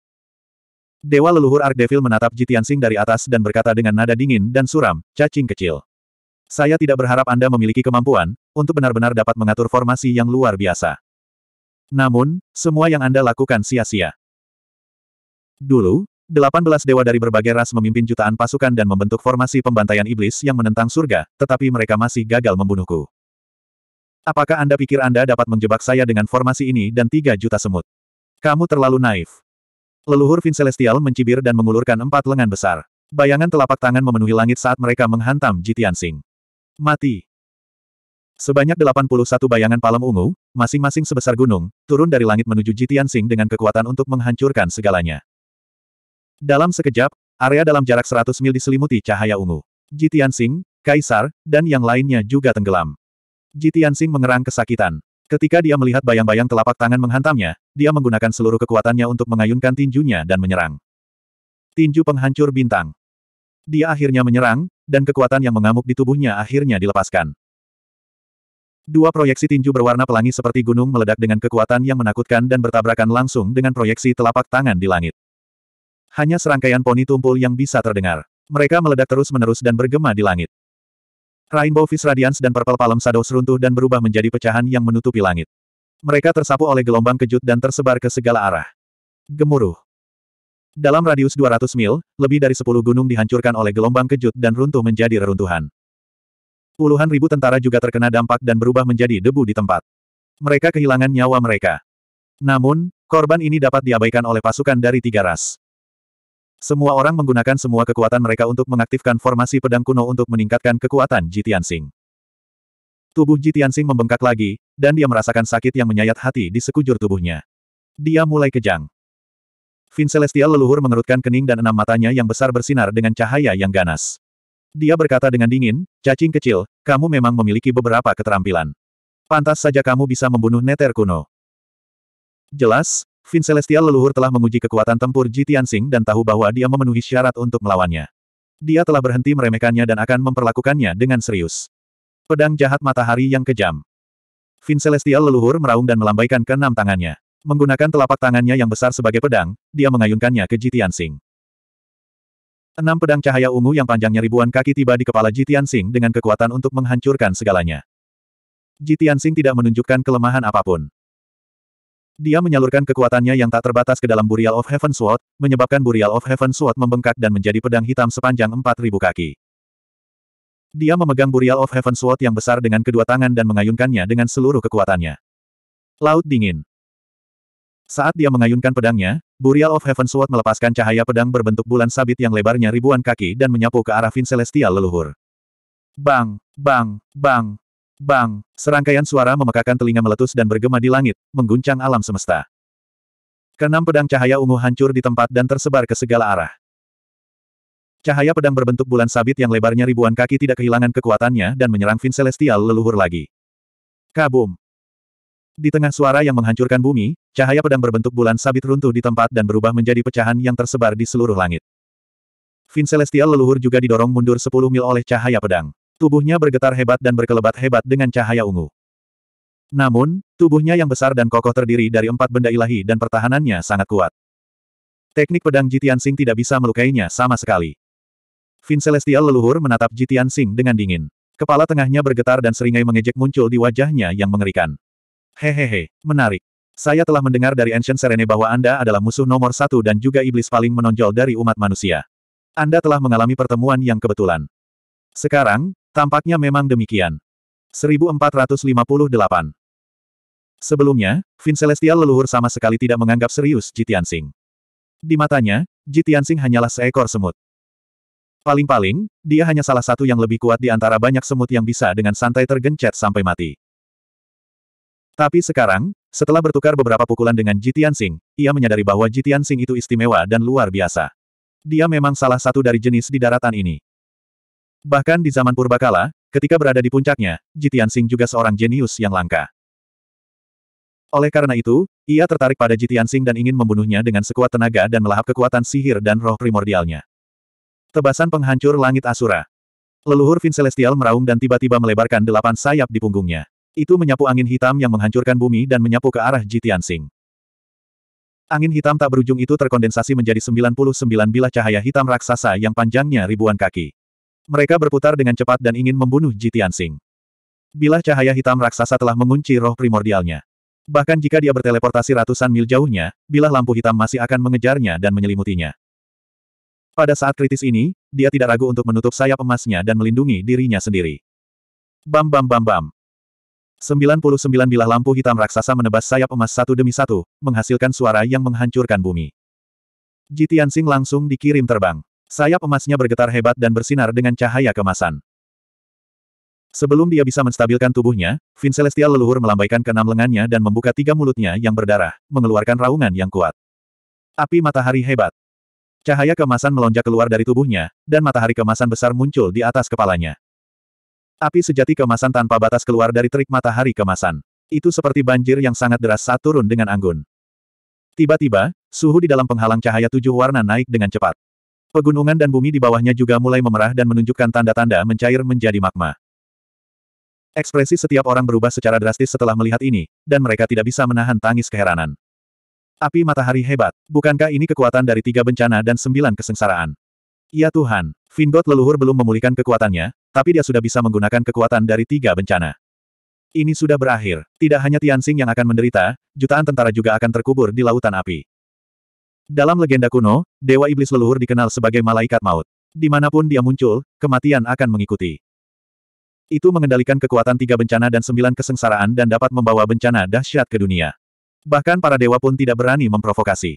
Dewa leluhur Ark Devil menatap Jitian Sing dari atas dan berkata dengan nada dingin dan suram, cacing kecil. Saya tidak berharap Anda memiliki kemampuan, untuk benar-benar dapat mengatur formasi yang luar biasa. Namun, semua yang Anda lakukan sia-sia. Dulu, 18 dewa dari berbagai ras memimpin jutaan pasukan dan membentuk formasi pembantaian iblis yang menentang surga, tetapi mereka masih gagal membunuhku. Apakah Anda pikir Anda dapat menjebak saya dengan formasi ini dan tiga juta semut? Kamu terlalu naif. Leluhur Vin Celestial mencibir dan mengulurkan empat lengan besar. Bayangan telapak tangan memenuhi langit saat mereka menghantam Jitian Sing. Mati. Sebanyak 81 bayangan palem ungu, masing-masing sebesar gunung, turun dari langit menuju Jitian Sing dengan kekuatan untuk menghancurkan segalanya. Dalam sekejap, area dalam jarak 100 mil diselimuti cahaya ungu. Jitian Singh, Kaisar, dan yang lainnya juga tenggelam. Jitian Singh mengerang kesakitan. Ketika dia melihat bayang-bayang telapak tangan menghantamnya, dia menggunakan seluruh kekuatannya untuk mengayunkan tinjunya dan menyerang. Tinju penghancur bintang. Dia akhirnya menyerang, dan kekuatan yang mengamuk di tubuhnya akhirnya dilepaskan. Dua proyeksi tinju berwarna pelangi seperti gunung meledak dengan kekuatan yang menakutkan dan bertabrakan langsung dengan proyeksi telapak tangan di langit. Hanya serangkaian poni tumpul yang bisa terdengar. Mereka meledak terus-menerus dan bergema di langit. Rainbow Fish Radiance dan Purple Palm Shadows seruntuh dan berubah menjadi pecahan yang menutupi langit. Mereka tersapu oleh gelombang kejut dan tersebar ke segala arah. Gemuruh. Dalam radius 200 mil, lebih dari 10 gunung dihancurkan oleh gelombang kejut dan runtuh menjadi reruntuhan. Puluhan ribu tentara juga terkena dampak dan berubah menjadi debu di tempat. Mereka kehilangan nyawa mereka. Namun, korban ini dapat diabaikan oleh pasukan dari tiga ras. Semua orang menggunakan semua kekuatan mereka untuk mengaktifkan formasi pedang kuno untuk meningkatkan kekuatan Jitian Sing. Tubuh Jitian Sing membengkak lagi, dan dia merasakan sakit yang menyayat hati di sekujur tubuhnya. Dia mulai kejang. Vin Celestial leluhur mengerutkan kening dan enam matanya yang besar bersinar dengan cahaya yang ganas. Dia berkata dengan dingin, cacing kecil, kamu memang memiliki beberapa keterampilan. Pantas saja kamu bisa membunuh neter kuno. Jelas, Vin Celestial leluhur telah menguji kekuatan tempur Ji Tianxing dan tahu bahwa dia memenuhi syarat untuk melawannya. Dia telah berhenti meremehkannya dan akan memperlakukannya dengan serius. Pedang jahat matahari yang kejam. Vin Celestial leluhur meraung dan melambaikan enam tangannya. Menggunakan telapak tangannya yang besar sebagai pedang, dia mengayunkannya ke Ji Tianxing. Enam pedang cahaya ungu yang panjangnya ribuan kaki tiba di kepala Ji Tianxing dengan kekuatan untuk menghancurkan segalanya. Ji Tianxing tidak menunjukkan kelemahan apapun. Dia menyalurkan kekuatannya yang tak terbatas ke dalam Burial of Heaven Sword, menyebabkan Burial of Heaven Sword membengkak dan menjadi pedang hitam sepanjang 4.000 kaki. Dia memegang Burial of Heaven Sword yang besar dengan kedua tangan dan mengayunkannya dengan seluruh kekuatannya. Laut dingin. Saat dia mengayunkan pedangnya, Burial of Heaven Sword melepaskan cahaya pedang berbentuk bulan sabit yang lebarnya ribuan kaki dan menyapu ke arah Vin Celestial leluhur. Bang, bang, bang, Bang! Serangkaian suara memekakan telinga meletus dan bergema di langit, mengguncang alam semesta. Keenam pedang cahaya ungu hancur di tempat dan tersebar ke segala arah. Cahaya pedang berbentuk bulan sabit yang lebarnya ribuan kaki tidak kehilangan kekuatannya dan menyerang Vin Celestial leluhur lagi. Kabum! Di tengah suara yang menghancurkan bumi, cahaya pedang berbentuk bulan sabit runtuh di tempat dan berubah menjadi pecahan yang tersebar di seluruh langit. Vin Celestial leluhur juga didorong mundur 10 mil oleh cahaya pedang. Tubuhnya bergetar hebat dan berkelebat hebat dengan cahaya ungu. Namun, tubuhnya yang besar dan kokoh terdiri dari empat benda ilahi dan pertahanannya sangat kuat. Teknik pedang Jitian Sing tidak bisa melukainya sama sekali. Vin Celestial leluhur menatap Jitian Sing dengan dingin. Kepala tengahnya bergetar dan seringai mengejek muncul di wajahnya yang mengerikan. Hehehe, menarik. Saya telah mendengar dari Ancient Serene bahwa Anda adalah musuh nomor satu dan juga iblis paling menonjol dari umat manusia. Anda telah mengalami pertemuan yang kebetulan. Sekarang, Tampaknya memang demikian. 1458 Sebelumnya, Vin Celestial leluhur sama sekali tidak menganggap serius Jitiansing. Di matanya, Jitiansing hanyalah seekor semut. Paling-paling, dia hanya salah satu yang lebih kuat di antara banyak semut yang bisa dengan santai tergencet sampai mati. Tapi sekarang, setelah bertukar beberapa pukulan dengan Jitiansing, ia menyadari bahwa Jitiansing itu istimewa dan luar biasa. Dia memang salah satu dari jenis di daratan ini. Bahkan di zaman purbakala, ketika berada di puncaknya, Jitian Sing juga seorang jenius yang langka. Oleh karena itu, ia tertarik pada Jitian Sing dan ingin membunuhnya dengan sekuat tenaga dan melahap kekuatan sihir dan roh primordialnya. Tebasan penghancur langit Asura. Leluhur Vin Celestial meraung dan tiba-tiba melebarkan delapan sayap di punggungnya. Itu menyapu angin hitam yang menghancurkan bumi dan menyapu ke arah Jitian Sing. Angin hitam tak berujung itu terkondensasi menjadi 99 bilah cahaya hitam raksasa yang panjangnya ribuan kaki. Mereka berputar dengan cepat dan ingin membunuh Jitian Tianxing. Bilah cahaya hitam raksasa telah mengunci roh primordialnya. Bahkan jika dia berteleportasi ratusan mil jauhnya, bilah lampu hitam masih akan mengejarnya dan menyelimutinya. Pada saat kritis ini, dia tidak ragu untuk menutup sayap emasnya dan melindungi dirinya sendiri. Bam bam bam bam. 99 bilah lampu hitam raksasa menebas sayap emas satu demi satu, menghasilkan suara yang menghancurkan bumi. Jitian Sing langsung dikirim terbang. Sayap emasnya bergetar hebat dan bersinar dengan cahaya kemasan. Sebelum dia bisa menstabilkan tubuhnya, Vin Celestial leluhur melambaikan keenam lengannya dan membuka tiga mulutnya yang berdarah, mengeluarkan raungan yang kuat. Api matahari hebat. Cahaya kemasan melonjak keluar dari tubuhnya, dan matahari kemasan besar muncul di atas kepalanya. Api sejati kemasan tanpa batas keluar dari terik matahari kemasan. Itu seperti banjir yang sangat deras saat turun dengan anggun. Tiba-tiba, suhu di dalam penghalang cahaya tujuh warna naik dengan cepat. Pegunungan dan bumi di bawahnya juga mulai memerah dan menunjukkan tanda-tanda mencair menjadi magma. Ekspresi setiap orang berubah secara drastis setelah melihat ini, dan mereka tidak bisa menahan tangis keheranan. Api matahari hebat, bukankah ini kekuatan dari tiga bencana dan sembilan kesengsaraan? Ya Tuhan, Vingot leluhur belum memulihkan kekuatannya, tapi dia sudah bisa menggunakan kekuatan dari tiga bencana. Ini sudah berakhir, tidak hanya Tianxing yang akan menderita, jutaan tentara juga akan terkubur di lautan api. Dalam legenda kuno, Dewa Iblis Leluhur dikenal sebagai malaikat maut. Dimanapun dia muncul, kematian akan mengikuti. Itu mengendalikan kekuatan tiga bencana dan sembilan kesengsaraan dan dapat membawa bencana dahsyat ke dunia. Bahkan para dewa pun tidak berani memprovokasi.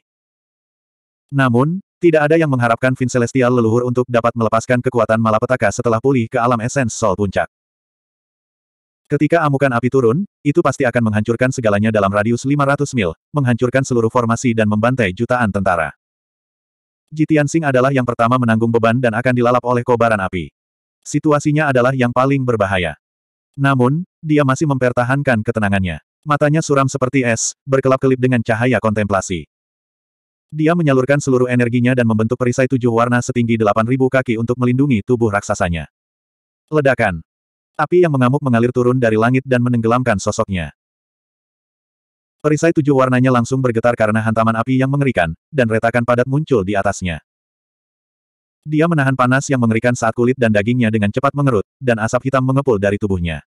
Namun, tidak ada yang mengharapkan Vin Celestial leluhur untuk dapat melepaskan kekuatan malapetaka setelah pulih ke alam esens Sol Puncak. Ketika amukan api turun, itu pasti akan menghancurkan segalanya dalam radius 500 mil, menghancurkan seluruh formasi dan membantai jutaan tentara. Jitian Sing adalah yang pertama menanggung beban dan akan dilalap oleh kobaran api. Situasinya adalah yang paling berbahaya. Namun, dia masih mempertahankan ketenangannya. Matanya suram seperti es, berkelap-kelip dengan cahaya kontemplasi. Dia menyalurkan seluruh energinya dan membentuk perisai tujuh warna setinggi 8.000 kaki untuk melindungi tubuh raksasanya. Ledakan. Api yang mengamuk mengalir turun dari langit dan menenggelamkan sosoknya. Perisai tujuh warnanya langsung bergetar karena hantaman api yang mengerikan, dan retakan padat muncul di atasnya. Dia menahan panas yang mengerikan saat kulit dan dagingnya dengan cepat mengerut, dan asap hitam mengepul dari tubuhnya.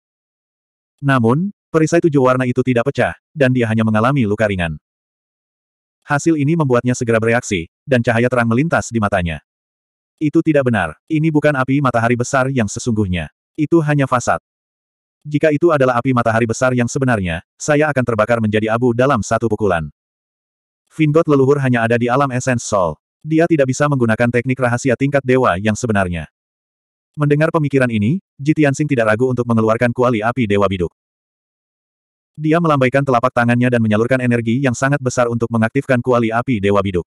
Namun, perisai tujuh warna itu tidak pecah, dan dia hanya mengalami luka ringan. Hasil ini membuatnya segera bereaksi, dan cahaya terang melintas di matanya. Itu tidak benar, ini bukan api matahari besar yang sesungguhnya. Itu hanya fasad. Jika itu adalah api matahari besar yang sebenarnya, saya akan terbakar menjadi abu dalam satu pukulan. Vingot leluhur hanya ada di alam esens Sol. Dia tidak bisa menggunakan teknik rahasia tingkat dewa yang sebenarnya. Mendengar pemikiran ini, Jitiansing tidak ragu untuk mengeluarkan kuali api dewa biduk. Dia melambaikan telapak tangannya dan menyalurkan energi yang sangat besar untuk mengaktifkan kuali api dewa biduk.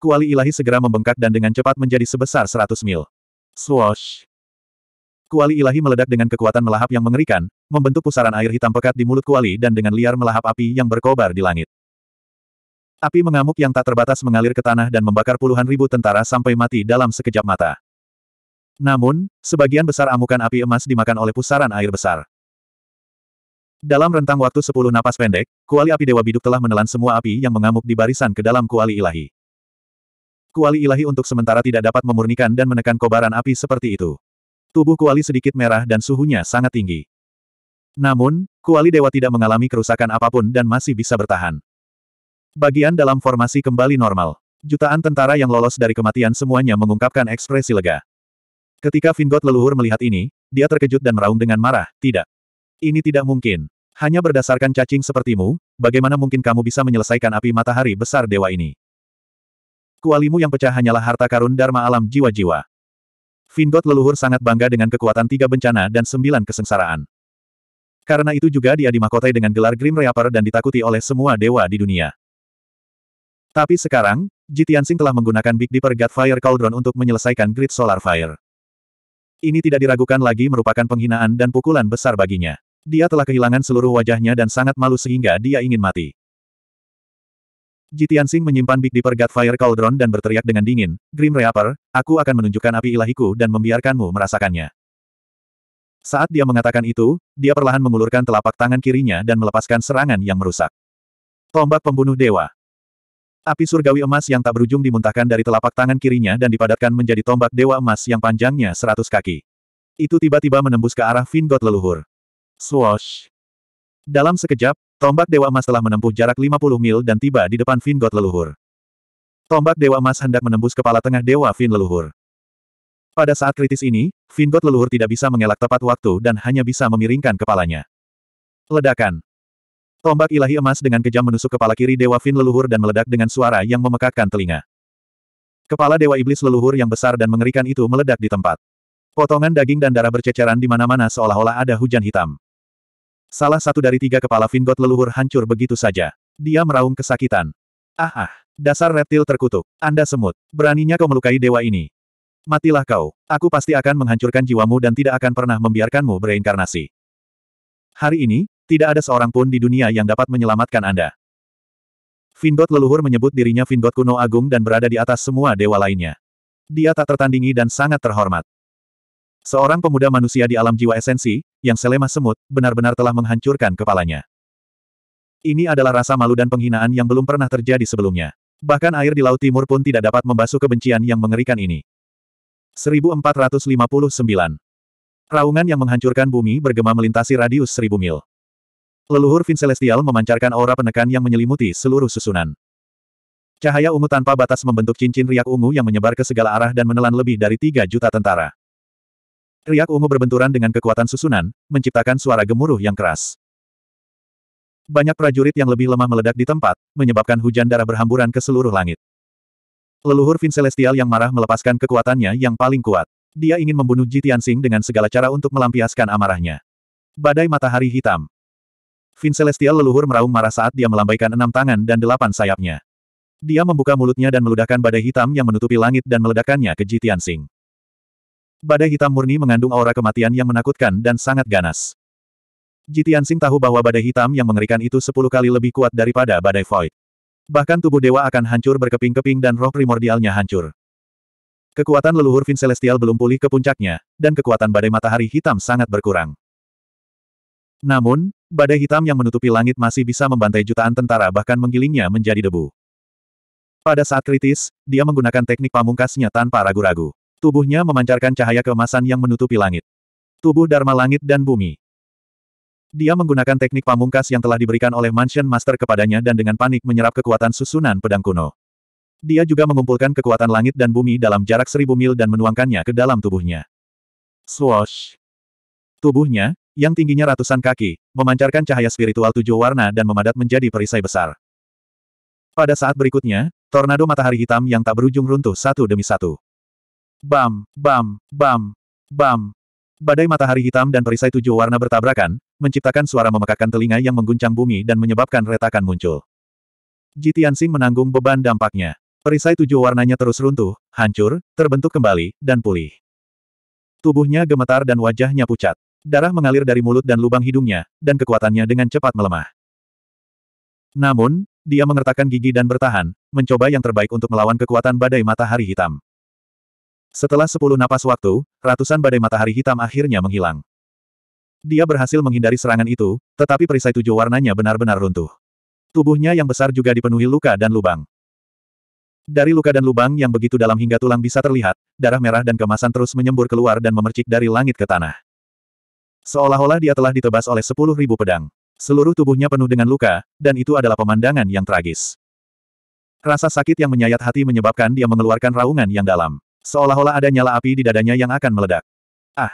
Kuali ilahi segera membengkak dan dengan cepat menjadi sebesar 100 mil. Swosh. Kuali ilahi meledak dengan kekuatan melahap yang mengerikan, membentuk pusaran air hitam pekat di mulut kuali dan dengan liar melahap api yang berkobar di langit. Api mengamuk yang tak terbatas mengalir ke tanah dan membakar puluhan ribu tentara sampai mati dalam sekejap mata. Namun, sebagian besar amukan api emas dimakan oleh pusaran air besar. Dalam rentang waktu 10 napas pendek, kuali api Dewa Biduk telah menelan semua api yang mengamuk di barisan ke dalam kuali ilahi. Kuali ilahi untuk sementara tidak dapat memurnikan dan menekan kobaran api seperti itu. Tubuh Kuali sedikit merah dan suhunya sangat tinggi. Namun, Kuali Dewa tidak mengalami kerusakan apapun dan masih bisa bertahan. Bagian dalam formasi kembali normal. Jutaan tentara yang lolos dari kematian semuanya mengungkapkan ekspresi lega. Ketika Vingot leluhur melihat ini, dia terkejut dan meraung dengan marah, tidak. Ini tidak mungkin. Hanya berdasarkan cacing sepertimu, bagaimana mungkin kamu bisa menyelesaikan api matahari besar dewa ini? Kualimu yang pecah hanyalah harta karun Dharma alam jiwa-jiwa. Vingot leluhur sangat bangga dengan kekuatan tiga bencana dan sembilan kesengsaraan. Karena itu juga dia dimakotai dengan gelar Grim Reaper dan ditakuti oleh semua dewa di dunia. Tapi sekarang, Jitiansing telah menggunakan Big Dipper Godfire Cauldron untuk menyelesaikan Great Solar Fire. Ini tidak diragukan lagi merupakan penghinaan dan pukulan besar baginya. Dia telah kehilangan seluruh wajahnya dan sangat malu sehingga dia ingin mati. Jitian Sing menyimpan Big Dipper Fire Cauldron dan berteriak dengan dingin, Grim Reaper, aku akan menunjukkan api ilahiku dan membiarkanmu merasakannya. Saat dia mengatakan itu, dia perlahan mengulurkan telapak tangan kirinya dan melepaskan serangan yang merusak. Tombak pembunuh dewa. Api surgawi emas yang tak berujung dimuntahkan dari telapak tangan kirinya dan dipadatkan menjadi tombak dewa emas yang panjangnya seratus kaki. Itu tiba-tiba menembus ke arah Vingot leluhur. Swoosh! Dalam sekejap, Tombak Dewa Emas telah menempuh jarak 50 mil dan tiba di depan Fin God leluhur. Tombak Dewa Emas hendak menembus kepala tengah Dewa Fin leluhur. Pada saat kritis ini, Fin God leluhur tidak bisa mengelak tepat waktu dan hanya bisa memiringkan kepalanya. Ledakan. Tombak ilahi emas dengan kejam menusuk kepala kiri Dewa Fin leluhur dan meledak dengan suara yang memekakkan telinga. Kepala Dewa Iblis leluhur yang besar dan mengerikan itu meledak di tempat. Potongan daging dan darah berceceran di mana-mana seolah-olah ada hujan hitam. Salah satu dari tiga kepala Vingot leluhur hancur begitu saja. Dia meraung kesakitan. Ah ah, dasar reptil terkutuk. Anda semut. Beraninya kau melukai dewa ini. Matilah kau. Aku pasti akan menghancurkan jiwamu dan tidak akan pernah membiarkanmu bereinkarnasi. Hari ini, tidak ada seorang pun di dunia yang dapat menyelamatkan Anda. Vingot leluhur menyebut dirinya Vingot kuno agung dan berada di atas semua dewa lainnya. Dia tak tertandingi dan sangat terhormat. Seorang pemuda manusia di alam jiwa esensi, yang selemah semut, benar-benar telah menghancurkan kepalanya. Ini adalah rasa malu dan penghinaan yang belum pernah terjadi sebelumnya. Bahkan air di Laut Timur pun tidak dapat membasuh kebencian yang mengerikan ini. 1459 Raungan yang menghancurkan bumi bergema melintasi radius seribu mil. Leluhur Vin Celestial memancarkan aura penekan yang menyelimuti seluruh susunan. Cahaya ungu tanpa batas membentuk cincin riak ungu yang menyebar ke segala arah dan menelan lebih dari tiga juta tentara. Riak ungu berbenturan dengan kekuatan susunan, menciptakan suara gemuruh yang keras. Banyak prajurit yang lebih lemah meledak di tempat, menyebabkan hujan darah berhamburan ke seluruh langit. Leluhur Vin Celestial yang marah melepaskan kekuatannya yang paling kuat. Dia ingin membunuh Ji Tianxing dengan segala cara untuk melampiaskan amarahnya. Badai matahari hitam. Vin Celestial leluhur meraung marah saat dia melambaikan enam tangan dan delapan sayapnya. Dia membuka mulutnya dan meludahkan badai hitam yang menutupi langit dan meledakannya ke Ji Tianxing. Badai hitam murni mengandung aura kematian yang menakutkan dan sangat ganas. Jitiansing tahu bahwa badai hitam yang mengerikan itu sepuluh kali lebih kuat daripada badai void. Bahkan tubuh dewa akan hancur berkeping-keping dan roh primordialnya hancur. Kekuatan leluhur Vin Celestial belum pulih ke puncaknya, dan kekuatan badai matahari hitam sangat berkurang. Namun, badai hitam yang menutupi langit masih bisa membantai jutaan tentara bahkan menggilingnya menjadi debu. Pada saat kritis, dia menggunakan teknik pamungkasnya tanpa ragu-ragu. Tubuhnya memancarkan cahaya keemasan yang menutupi langit. Tubuh Dharma langit dan bumi. Dia menggunakan teknik pamungkas yang telah diberikan oleh Mansion Master kepadanya dan dengan panik menyerap kekuatan susunan pedang kuno. Dia juga mengumpulkan kekuatan langit dan bumi dalam jarak seribu mil dan menuangkannya ke dalam tubuhnya. Swoosh! Tubuhnya, yang tingginya ratusan kaki, memancarkan cahaya spiritual tujuh warna dan memadat menjadi perisai besar. Pada saat berikutnya, tornado matahari hitam yang tak berujung runtuh satu demi satu. Bam, bam, bam, bam. Badai matahari hitam dan perisai tujuh warna bertabrakan, menciptakan suara memekakkan telinga yang mengguncang bumi dan menyebabkan retakan muncul. Jitiansing menanggung beban dampaknya. Perisai tujuh warnanya terus runtuh, hancur, terbentuk kembali, dan pulih. Tubuhnya gemetar dan wajahnya pucat. Darah mengalir dari mulut dan lubang hidungnya, dan kekuatannya dengan cepat melemah. Namun, dia mengertakkan gigi dan bertahan, mencoba yang terbaik untuk melawan kekuatan badai matahari hitam. Setelah sepuluh napas waktu, ratusan badai matahari hitam akhirnya menghilang. Dia berhasil menghindari serangan itu, tetapi perisai tujuh warnanya benar-benar runtuh. Tubuhnya yang besar juga dipenuhi luka dan lubang. Dari luka dan lubang yang begitu dalam hingga tulang bisa terlihat, darah merah dan kemasan terus menyembur keluar dan memercik dari langit ke tanah. Seolah-olah dia telah ditebas oleh sepuluh ribu pedang. Seluruh tubuhnya penuh dengan luka, dan itu adalah pemandangan yang tragis. Rasa sakit yang menyayat hati menyebabkan dia mengeluarkan raungan yang dalam. Seolah-olah ada nyala api di dadanya yang akan meledak. Ah!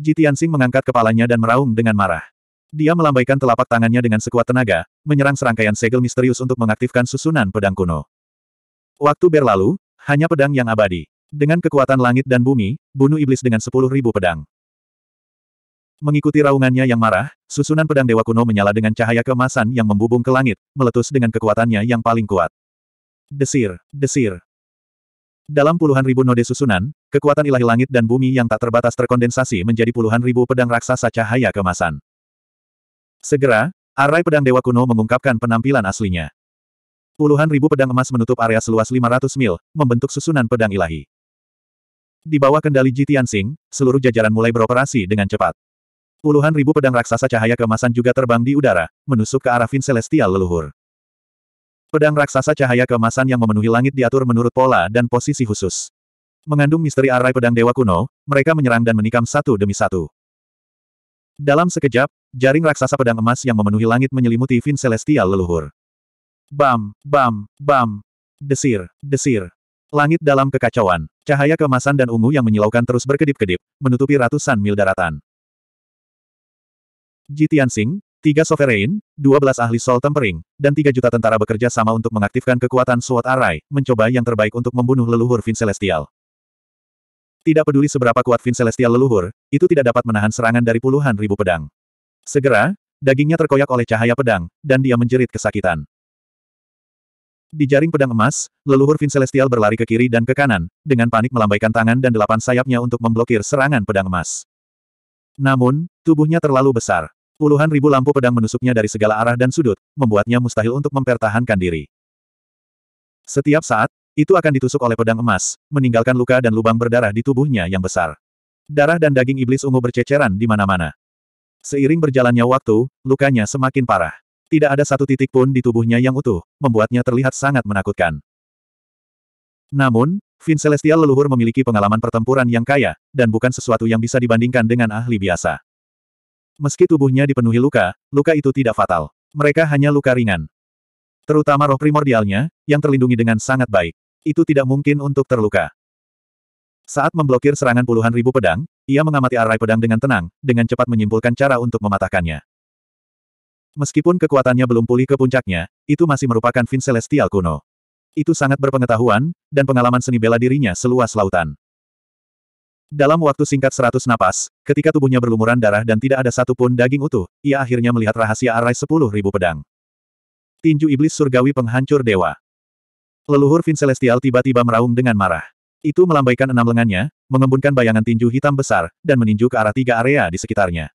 Jitian Sing mengangkat kepalanya dan meraung dengan marah. Dia melambaikan telapak tangannya dengan sekuat tenaga, menyerang serangkaian segel misterius untuk mengaktifkan susunan pedang kuno. Waktu berlalu, hanya pedang yang abadi. Dengan kekuatan langit dan bumi, bunuh iblis dengan sepuluh ribu pedang. Mengikuti raungannya yang marah, susunan pedang dewa kuno menyala dengan cahaya kemasan yang membubung ke langit, meletus dengan kekuatannya yang paling kuat. Desir, desir, dalam puluhan ribu node susunan, kekuatan ilahi langit dan bumi yang tak terbatas terkondensasi menjadi puluhan ribu pedang raksasa cahaya kemasan. Segera, arai pedang dewa kuno mengungkapkan penampilan aslinya. Puluhan ribu pedang emas menutup area seluas 500 mil, membentuk susunan pedang ilahi. Di bawah kendali Jitian Sing, seluruh jajaran mulai beroperasi dengan cepat. Puluhan ribu pedang raksasa cahaya kemasan juga terbang di udara, menusuk ke arah Vin Celestial leluhur. Pedang raksasa cahaya keemasan yang memenuhi langit diatur menurut pola dan posisi khusus. Mengandung misteri arai pedang dewa kuno, mereka menyerang dan menikam satu demi satu. Dalam sekejap, jaring raksasa pedang emas yang memenuhi langit menyelimuti Vin Celestial leluhur. Bam, bam, bam. Desir, desir. Langit dalam kekacauan, cahaya keemasan dan ungu yang menyilaukan terus berkedip-kedip, menutupi ratusan mil daratan. Jitian Singh. 3 sovereign, belas ahli soul tempering, dan tiga juta tentara bekerja sama untuk mengaktifkan kekuatan Sword Array, mencoba yang terbaik untuk membunuh leluhur Vin Celestial. Tidak peduli seberapa kuat Vin Celestial leluhur, itu tidak dapat menahan serangan dari puluhan ribu pedang. Segera, dagingnya terkoyak oleh cahaya pedang, dan dia menjerit kesakitan. Di jaring pedang emas, leluhur Vin Celestial berlari ke kiri dan ke kanan, dengan panik melambaikan tangan dan delapan sayapnya untuk memblokir serangan pedang emas. Namun, tubuhnya terlalu besar. Puluhan ribu lampu pedang menusuknya dari segala arah dan sudut, membuatnya mustahil untuk mempertahankan diri. Setiap saat, itu akan ditusuk oleh pedang emas, meninggalkan luka dan lubang berdarah di tubuhnya yang besar. Darah dan daging iblis ungu berceceran di mana-mana. Seiring berjalannya waktu, lukanya semakin parah. Tidak ada satu titik pun di tubuhnya yang utuh, membuatnya terlihat sangat menakutkan. Namun, Vin Celestial leluhur memiliki pengalaman pertempuran yang kaya, dan bukan sesuatu yang bisa dibandingkan dengan ahli biasa. Meski tubuhnya dipenuhi luka, luka itu tidak fatal. Mereka hanya luka ringan. Terutama roh primordialnya, yang terlindungi dengan sangat baik. Itu tidak mungkin untuk terluka. Saat memblokir serangan puluhan ribu pedang, ia mengamati arai pedang dengan tenang, dengan cepat menyimpulkan cara untuk mematahkannya. Meskipun kekuatannya belum pulih ke puncaknya, itu masih merupakan Vin Celestial kuno. Itu sangat berpengetahuan, dan pengalaman seni bela dirinya seluas lautan. Dalam waktu singkat seratus napas, ketika tubuhnya berlumuran darah dan tidak ada satupun daging utuh, ia akhirnya melihat rahasia arai sepuluh ribu pedang. Tinju iblis surgawi penghancur dewa. Leluhur Vin Celestial tiba-tiba meraung dengan marah. Itu melambaikan enam lengannya, mengembunkan bayangan tinju hitam besar, dan meninju ke arah tiga area di sekitarnya.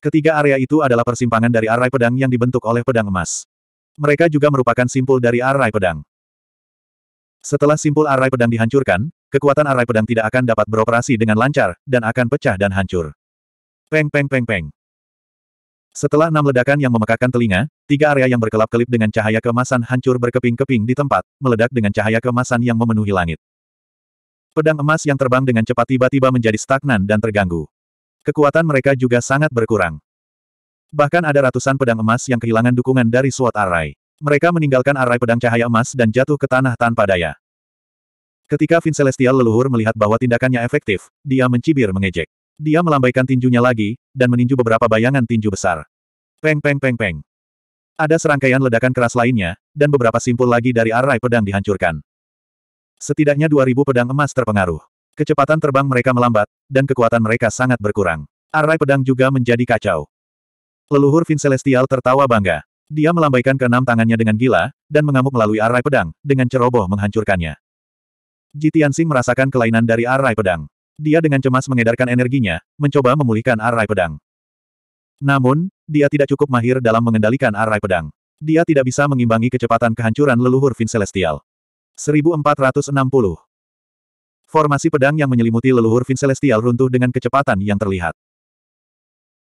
Ketiga area itu adalah persimpangan dari arai pedang yang dibentuk oleh pedang emas. Mereka juga merupakan simpul dari arai pedang. Setelah simpul arai pedang dihancurkan, kekuatan arai pedang tidak akan dapat beroperasi dengan lancar, dan akan pecah dan hancur. Peng peng peng peng. Setelah enam ledakan yang memekakan telinga, tiga area yang berkelap-kelip dengan cahaya kemasan hancur berkeping-keping di tempat, meledak dengan cahaya kemasan yang memenuhi langit. Pedang emas yang terbang dengan cepat tiba-tiba menjadi stagnan dan terganggu. Kekuatan mereka juga sangat berkurang. Bahkan ada ratusan pedang emas yang kehilangan dukungan dari suatu arai. Mereka meninggalkan arai pedang cahaya emas dan jatuh ke tanah tanpa daya. Ketika Vin Celestial leluhur melihat bahwa tindakannya efektif, dia mencibir mengejek. Dia melambaikan tinjunya lagi, dan meninju beberapa bayangan tinju besar. Peng peng peng peng. Ada serangkaian ledakan keras lainnya, dan beberapa simpul lagi dari arai pedang dihancurkan. Setidaknya 2000 pedang emas terpengaruh. Kecepatan terbang mereka melambat, dan kekuatan mereka sangat berkurang. Arai pedang juga menjadi kacau. Leluhur Vin Celestial tertawa bangga. Dia melambaikan keenam tangannya dengan gila, dan mengamuk melalui arai pedang, dengan ceroboh menghancurkannya. Ji Tianxing merasakan kelainan dari arai pedang. Dia dengan cemas mengedarkan energinya, mencoba memulihkan arai pedang. Namun, dia tidak cukup mahir dalam mengendalikan arai pedang. Dia tidak bisa mengimbangi kecepatan kehancuran leluhur Vin Celestial. 1460. Formasi pedang yang menyelimuti leluhur Vin Celestial runtuh dengan kecepatan yang terlihat.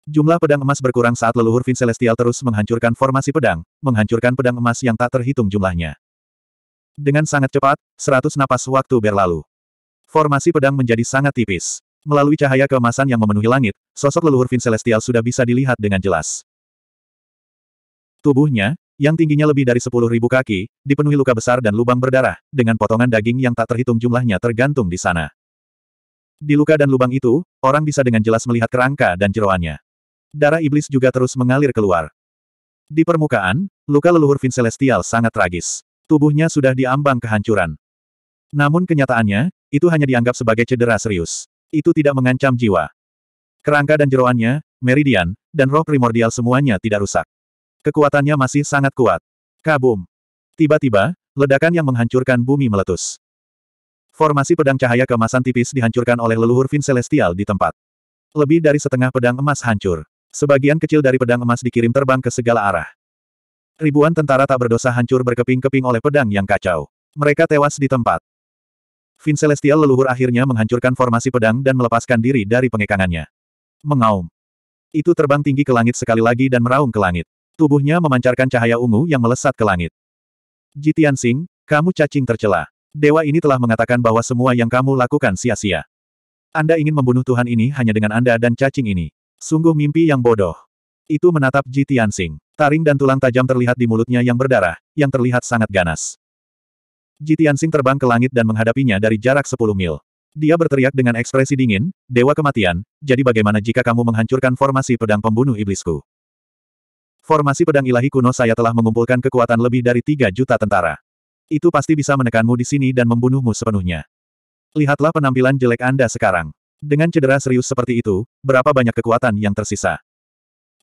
Jumlah pedang emas berkurang saat leluhur Vin Celestial terus menghancurkan formasi pedang, menghancurkan pedang emas yang tak terhitung jumlahnya. Dengan sangat cepat, seratus napas waktu berlalu. Formasi pedang menjadi sangat tipis. Melalui cahaya keemasan yang memenuhi langit, sosok leluhur Vin Celestial sudah bisa dilihat dengan jelas. Tubuhnya, yang tingginya lebih dari sepuluh ribu kaki, dipenuhi luka besar dan lubang berdarah, dengan potongan daging yang tak terhitung jumlahnya tergantung di sana. Di luka dan lubang itu, orang bisa dengan jelas melihat kerangka dan jeroannya. Darah iblis juga terus mengalir keluar. Di permukaan, luka leluhur Vin Celestial sangat tragis. Tubuhnya sudah diambang kehancuran. Namun kenyataannya, itu hanya dianggap sebagai cedera serius. Itu tidak mengancam jiwa. Kerangka dan jeroannya, meridian, dan roh primordial semuanya tidak rusak. Kekuatannya masih sangat kuat. Kabum. Tiba-tiba, ledakan yang menghancurkan bumi meletus. Formasi pedang cahaya kemasan tipis dihancurkan oleh leluhur Vin Celestial di tempat. Lebih dari setengah pedang emas hancur. Sebagian kecil dari pedang emas dikirim terbang ke segala arah. Ribuan tentara tak berdosa hancur berkeping-keping oleh pedang yang kacau. Mereka tewas di tempat. Vin Celestial leluhur akhirnya menghancurkan formasi pedang dan melepaskan diri dari pengekangannya. Mengaum. Itu terbang tinggi ke langit sekali lagi dan meraung ke langit. Tubuhnya memancarkan cahaya ungu yang melesat ke langit. Jitian Sing, kamu cacing tercela. Dewa ini telah mengatakan bahwa semua yang kamu lakukan sia-sia. Anda ingin membunuh Tuhan ini hanya dengan Anda dan cacing ini. Sungguh mimpi yang bodoh. Itu menatap Jitian Sing. Taring dan tulang tajam terlihat di mulutnya yang berdarah, yang terlihat sangat ganas. Jitiansing terbang ke langit dan menghadapinya dari jarak 10 mil. Dia berteriak dengan ekspresi dingin, Dewa Kematian, jadi bagaimana jika kamu menghancurkan formasi pedang pembunuh iblisku? Formasi pedang ilahi kuno saya telah mengumpulkan kekuatan lebih dari 3 juta tentara. Itu pasti bisa menekanmu di sini dan membunuhmu sepenuhnya. Lihatlah penampilan jelek Anda sekarang. Dengan cedera serius seperti itu, berapa banyak kekuatan yang tersisa?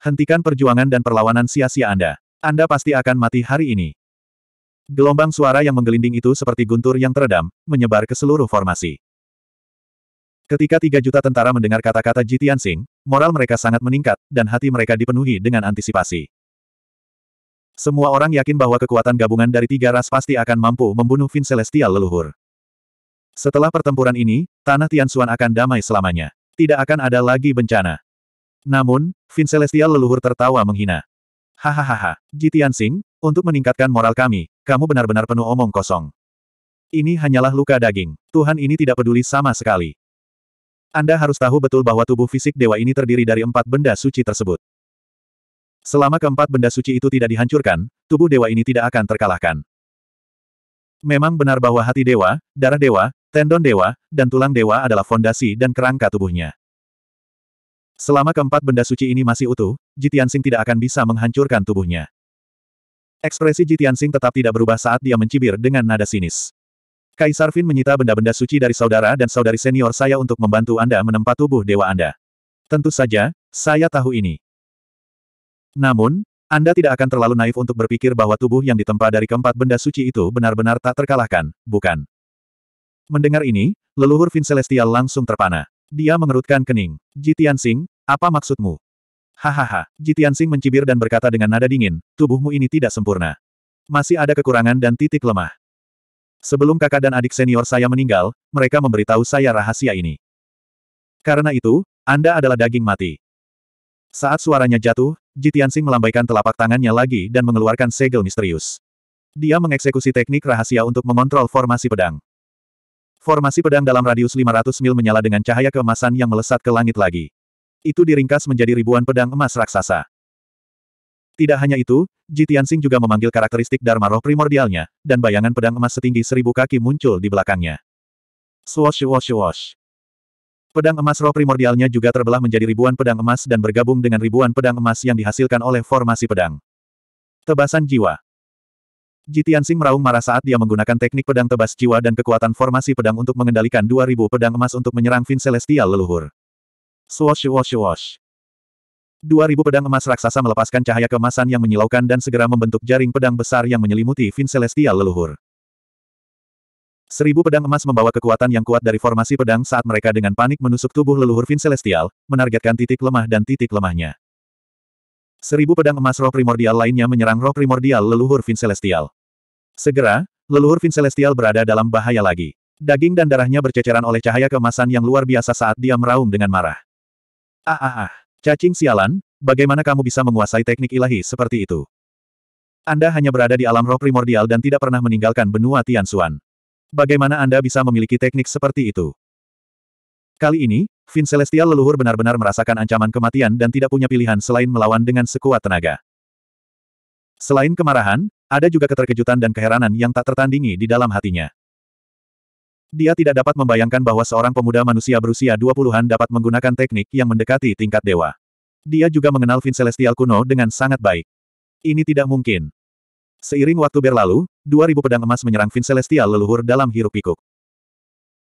Hentikan perjuangan dan perlawanan sia-sia Anda. Anda pasti akan mati hari ini. Gelombang suara yang menggelinding itu seperti guntur yang teredam, menyebar ke seluruh formasi. Ketika tiga juta tentara mendengar kata-kata Jitian Sing, moral mereka sangat meningkat, dan hati mereka dipenuhi dengan antisipasi. Semua orang yakin bahwa kekuatan gabungan dari tiga ras pasti akan mampu membunuh Vin Celestial leluhur. Setelah pertempuran ini, tanah Tianxuan akan damai selamanya. Tidak akan ada lagi bencana. Namun, Vin Celestial leluhur tertawa menghina. Hahaha, Ji Tianxing, untuk meningkatkan moral kami, kamu benar-benar penuh omong kosong. Ini hanyalah luka daging. Tuhan ini tidak peduli sama sekali. Anda harus tahu betul bahwa tubuh fisik dewa ini terdiri dari empat benda suci tersebut. Selama keempat benda suci itu tidak dihancurkan, tubuh dewa ini tidak akan terkalahkan. Memang benar bahwa hati dewa, darah dewa, tendon dewa, dan tulang dewa adalah fondasi dan kerangka tubuhnya. Selama keempat benda suci ini masih utuh, Jitian Sing tidak akan bisa menghancurkan tubuhnya. Ekspresi Jitian Sing tetap tidak berubah saat dia mencibir dengan nada sinis. Kaisar Vin menyita benda-benda suci dari saudara dan saudari senior saya untuk membantu Anda menempat tubuh dewa Anda. Tentu saja, saya tahu ini. Namun, Anda tidak akan terlalu naif untuk berpikir bahwa tubuh yang ditempa dari keempat benda suci itu benar-benar tak terkalahkan, bukan? Mendengar ini, leluhur Vin Celestial langsung terpana. Dia mengerutkan kening. Jitian Sing, apa maksudmu? Hahaha, Jitian Sing mencibir dan berkata dengan nada dingin, tubuhmu ini tidak sempurna. Masih ada kekurangan dan titik lemah. Sebelum kakak dan adik senior saya meninggal, mereka memberitahu saya rahasia ini. Karena itu, Anda adalah daging mati. Saat suaranya jatuh, Jitian Sing melambaikan telapak tangannya lagi dan mengeluarkan segel misterius. Dia mengeksekusi teknik rahasia untuk mengontrol formasi pedang. Formasi pedang dalam radius 500 mil menyala dengan cahaya keemasan yang melesat ke langit lagi itu diringkas menjadi ribuan pedang emas raksasa. Tidak hanya itu, Ji Tianxing juga memanggil karakteristik Dharma roh primordialnya, dan bayangan pedang emas setinggi seribu kaki muncul di belakangnya. Swosh, swosh, swosh. Pedang emas roh primordialnya juga terbelah menjadi ribuan pedang emas dan bergabung dengan ribuan pedang emas yang dihasilkan oleh formasi pedang. Tebasan jiwa. Ji Tianxing meraung marah saat dia menggunakan teknik pedang tebas jiwa dan kekuatan formasi pedang untuk mengendalikan 2000 pedang emas untuk menyerang Vin Celestial leluhur. Swash swash swash. Dua pedang emas raksasa melepaskan cahaya kemasan yang menyilaukan dan segera membentuk jaring pedang besar yang menyelimuti Vin Celestial leluhur. Seribu pedang emas membawa kekuatan yang kuat dari formasi pedang saat mereka dengan panik menusuk tubuh leluhur Vin Celestial, menargetkan titik lemah dan titik lemahnya. Seribu pedang emas roh primordial lainnya menyerang roh primordial leluhur Vin Celestial. Segera, leluhur Vin Celestial berada dalam bahaya lagi. Daging dan darahnya berceceran oleh cahaya kemasan yang luar biasa saat dia meraung dengan marah. Ah ah ah. Cacing sialan, bagaimana kamu bisa menguasai teknik ilahi seperti itu? Anda hanya berada di alam roh primordial dan tidak pernah meninggalkan benua Tian Tianxuan. Bagaimana Anda bisa memiliki teknik seperti itu? Kali ini, Vin Celestial leluhur benar-benar merasakan ancaman kematian dan tidak punya pilihan selain melawan dengan sekuat tenaga. Selain kemarahan, ada juga keterkejutan dan keheranan yang tak tertandingi di dalam hatinya. Dia tidak dapat membayangkan bahwa seorang pemuda manusia berusia 20-an dapat menggunakan teknik yang mendekati tingkat dewa. Dia juga mengenal Vin Celestial kuno dengan sangat baik. Ini tidak mungkin. Seiring waktu berlalu, 2000 pedang emas menyerang Vin Celestial leluhur dalam hiruk pikuk.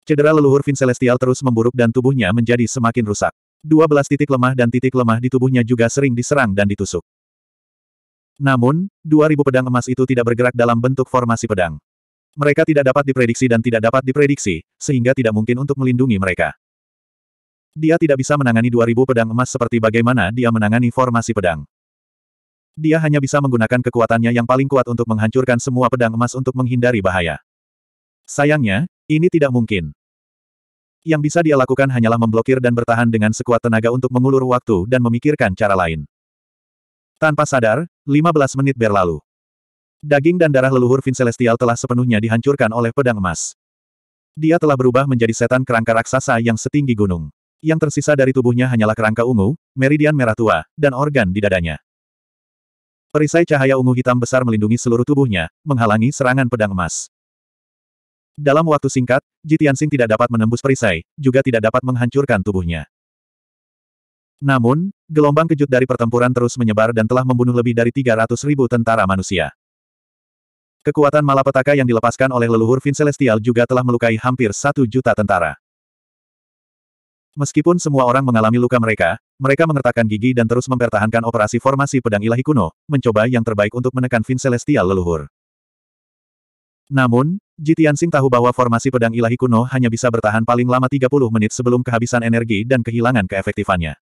Cedera leluhur Vin Celestial terus memburuk dan tubuhnya menjadi semakin rusak. 12 titik lemah dan titik lemah di tubuhnya juga sering diserang dan ditusuk. Namun, 2000 pedang emas itu tidak bergerak dalam bentuk formasi pedang. Mereka tidak dapat diprediksi dan tidak dapat diprediksi, sehingga tidak mungkin untuk melindungi mereka. Dia tidak bisa menangani 2000 pedang emas seperti bagaimana dia menangani formasi pedang. Dia hanya bisa menggunakan kekuatannya yang paling kuat untuk menghancurkan semua pedang emas untuk menghindari bahaya. Sayangnya, ini tidak mungkin. Yang bisa dia lakukan hanyalah memblokir dan bertahan dengan sekuat tenaga untuk mengulur waktu dan memikirkan cara lain. Tanpa sadar, 15 menit berlalu. Daging dan darah leluhur Vin Celestial telah sepenuhnya dihancurkan oleh pedang emas. Dia telah berubah menjadi setan kerangka raksasa yang setinggi gunung. Yang tersisa dari tubuhnya hanyalah kerangka ungu, meridian merah tua, dan organ di dadanya. Perisai cahaya ungu hitam besar melindungi seluruh tubuhnya, menghalangi serangan pedang emas. Dalam waktu singkat, Jitiansing tidak dapat menembus perisai, juga tidak dapat menghancurkan tubuhnya. Namun, gelombang kejut dari pertempuran terus menyebar dan telah membunuh lebih dari 300 ribu tentara manusia. Kekuatan malapetaka yang dilepaskan oleh leluhur Vin Celestial juga telah melukai hampir satu juta tentara. Meskipun semua orang mengalami luka mereka, mereka mengertakkan gigi dan terus mempertahankan operasi formasi pedang ilahi kuno, mencoba yang terbaik untuk menekan Vin Celestial leluhur. Namun, Jitian Sing tahu bahwa formasi pedang ilahi kuno hanya bisa bertahan paling lama 30 menit sebelum kehabisan energi dan kehilangan keefektifannya.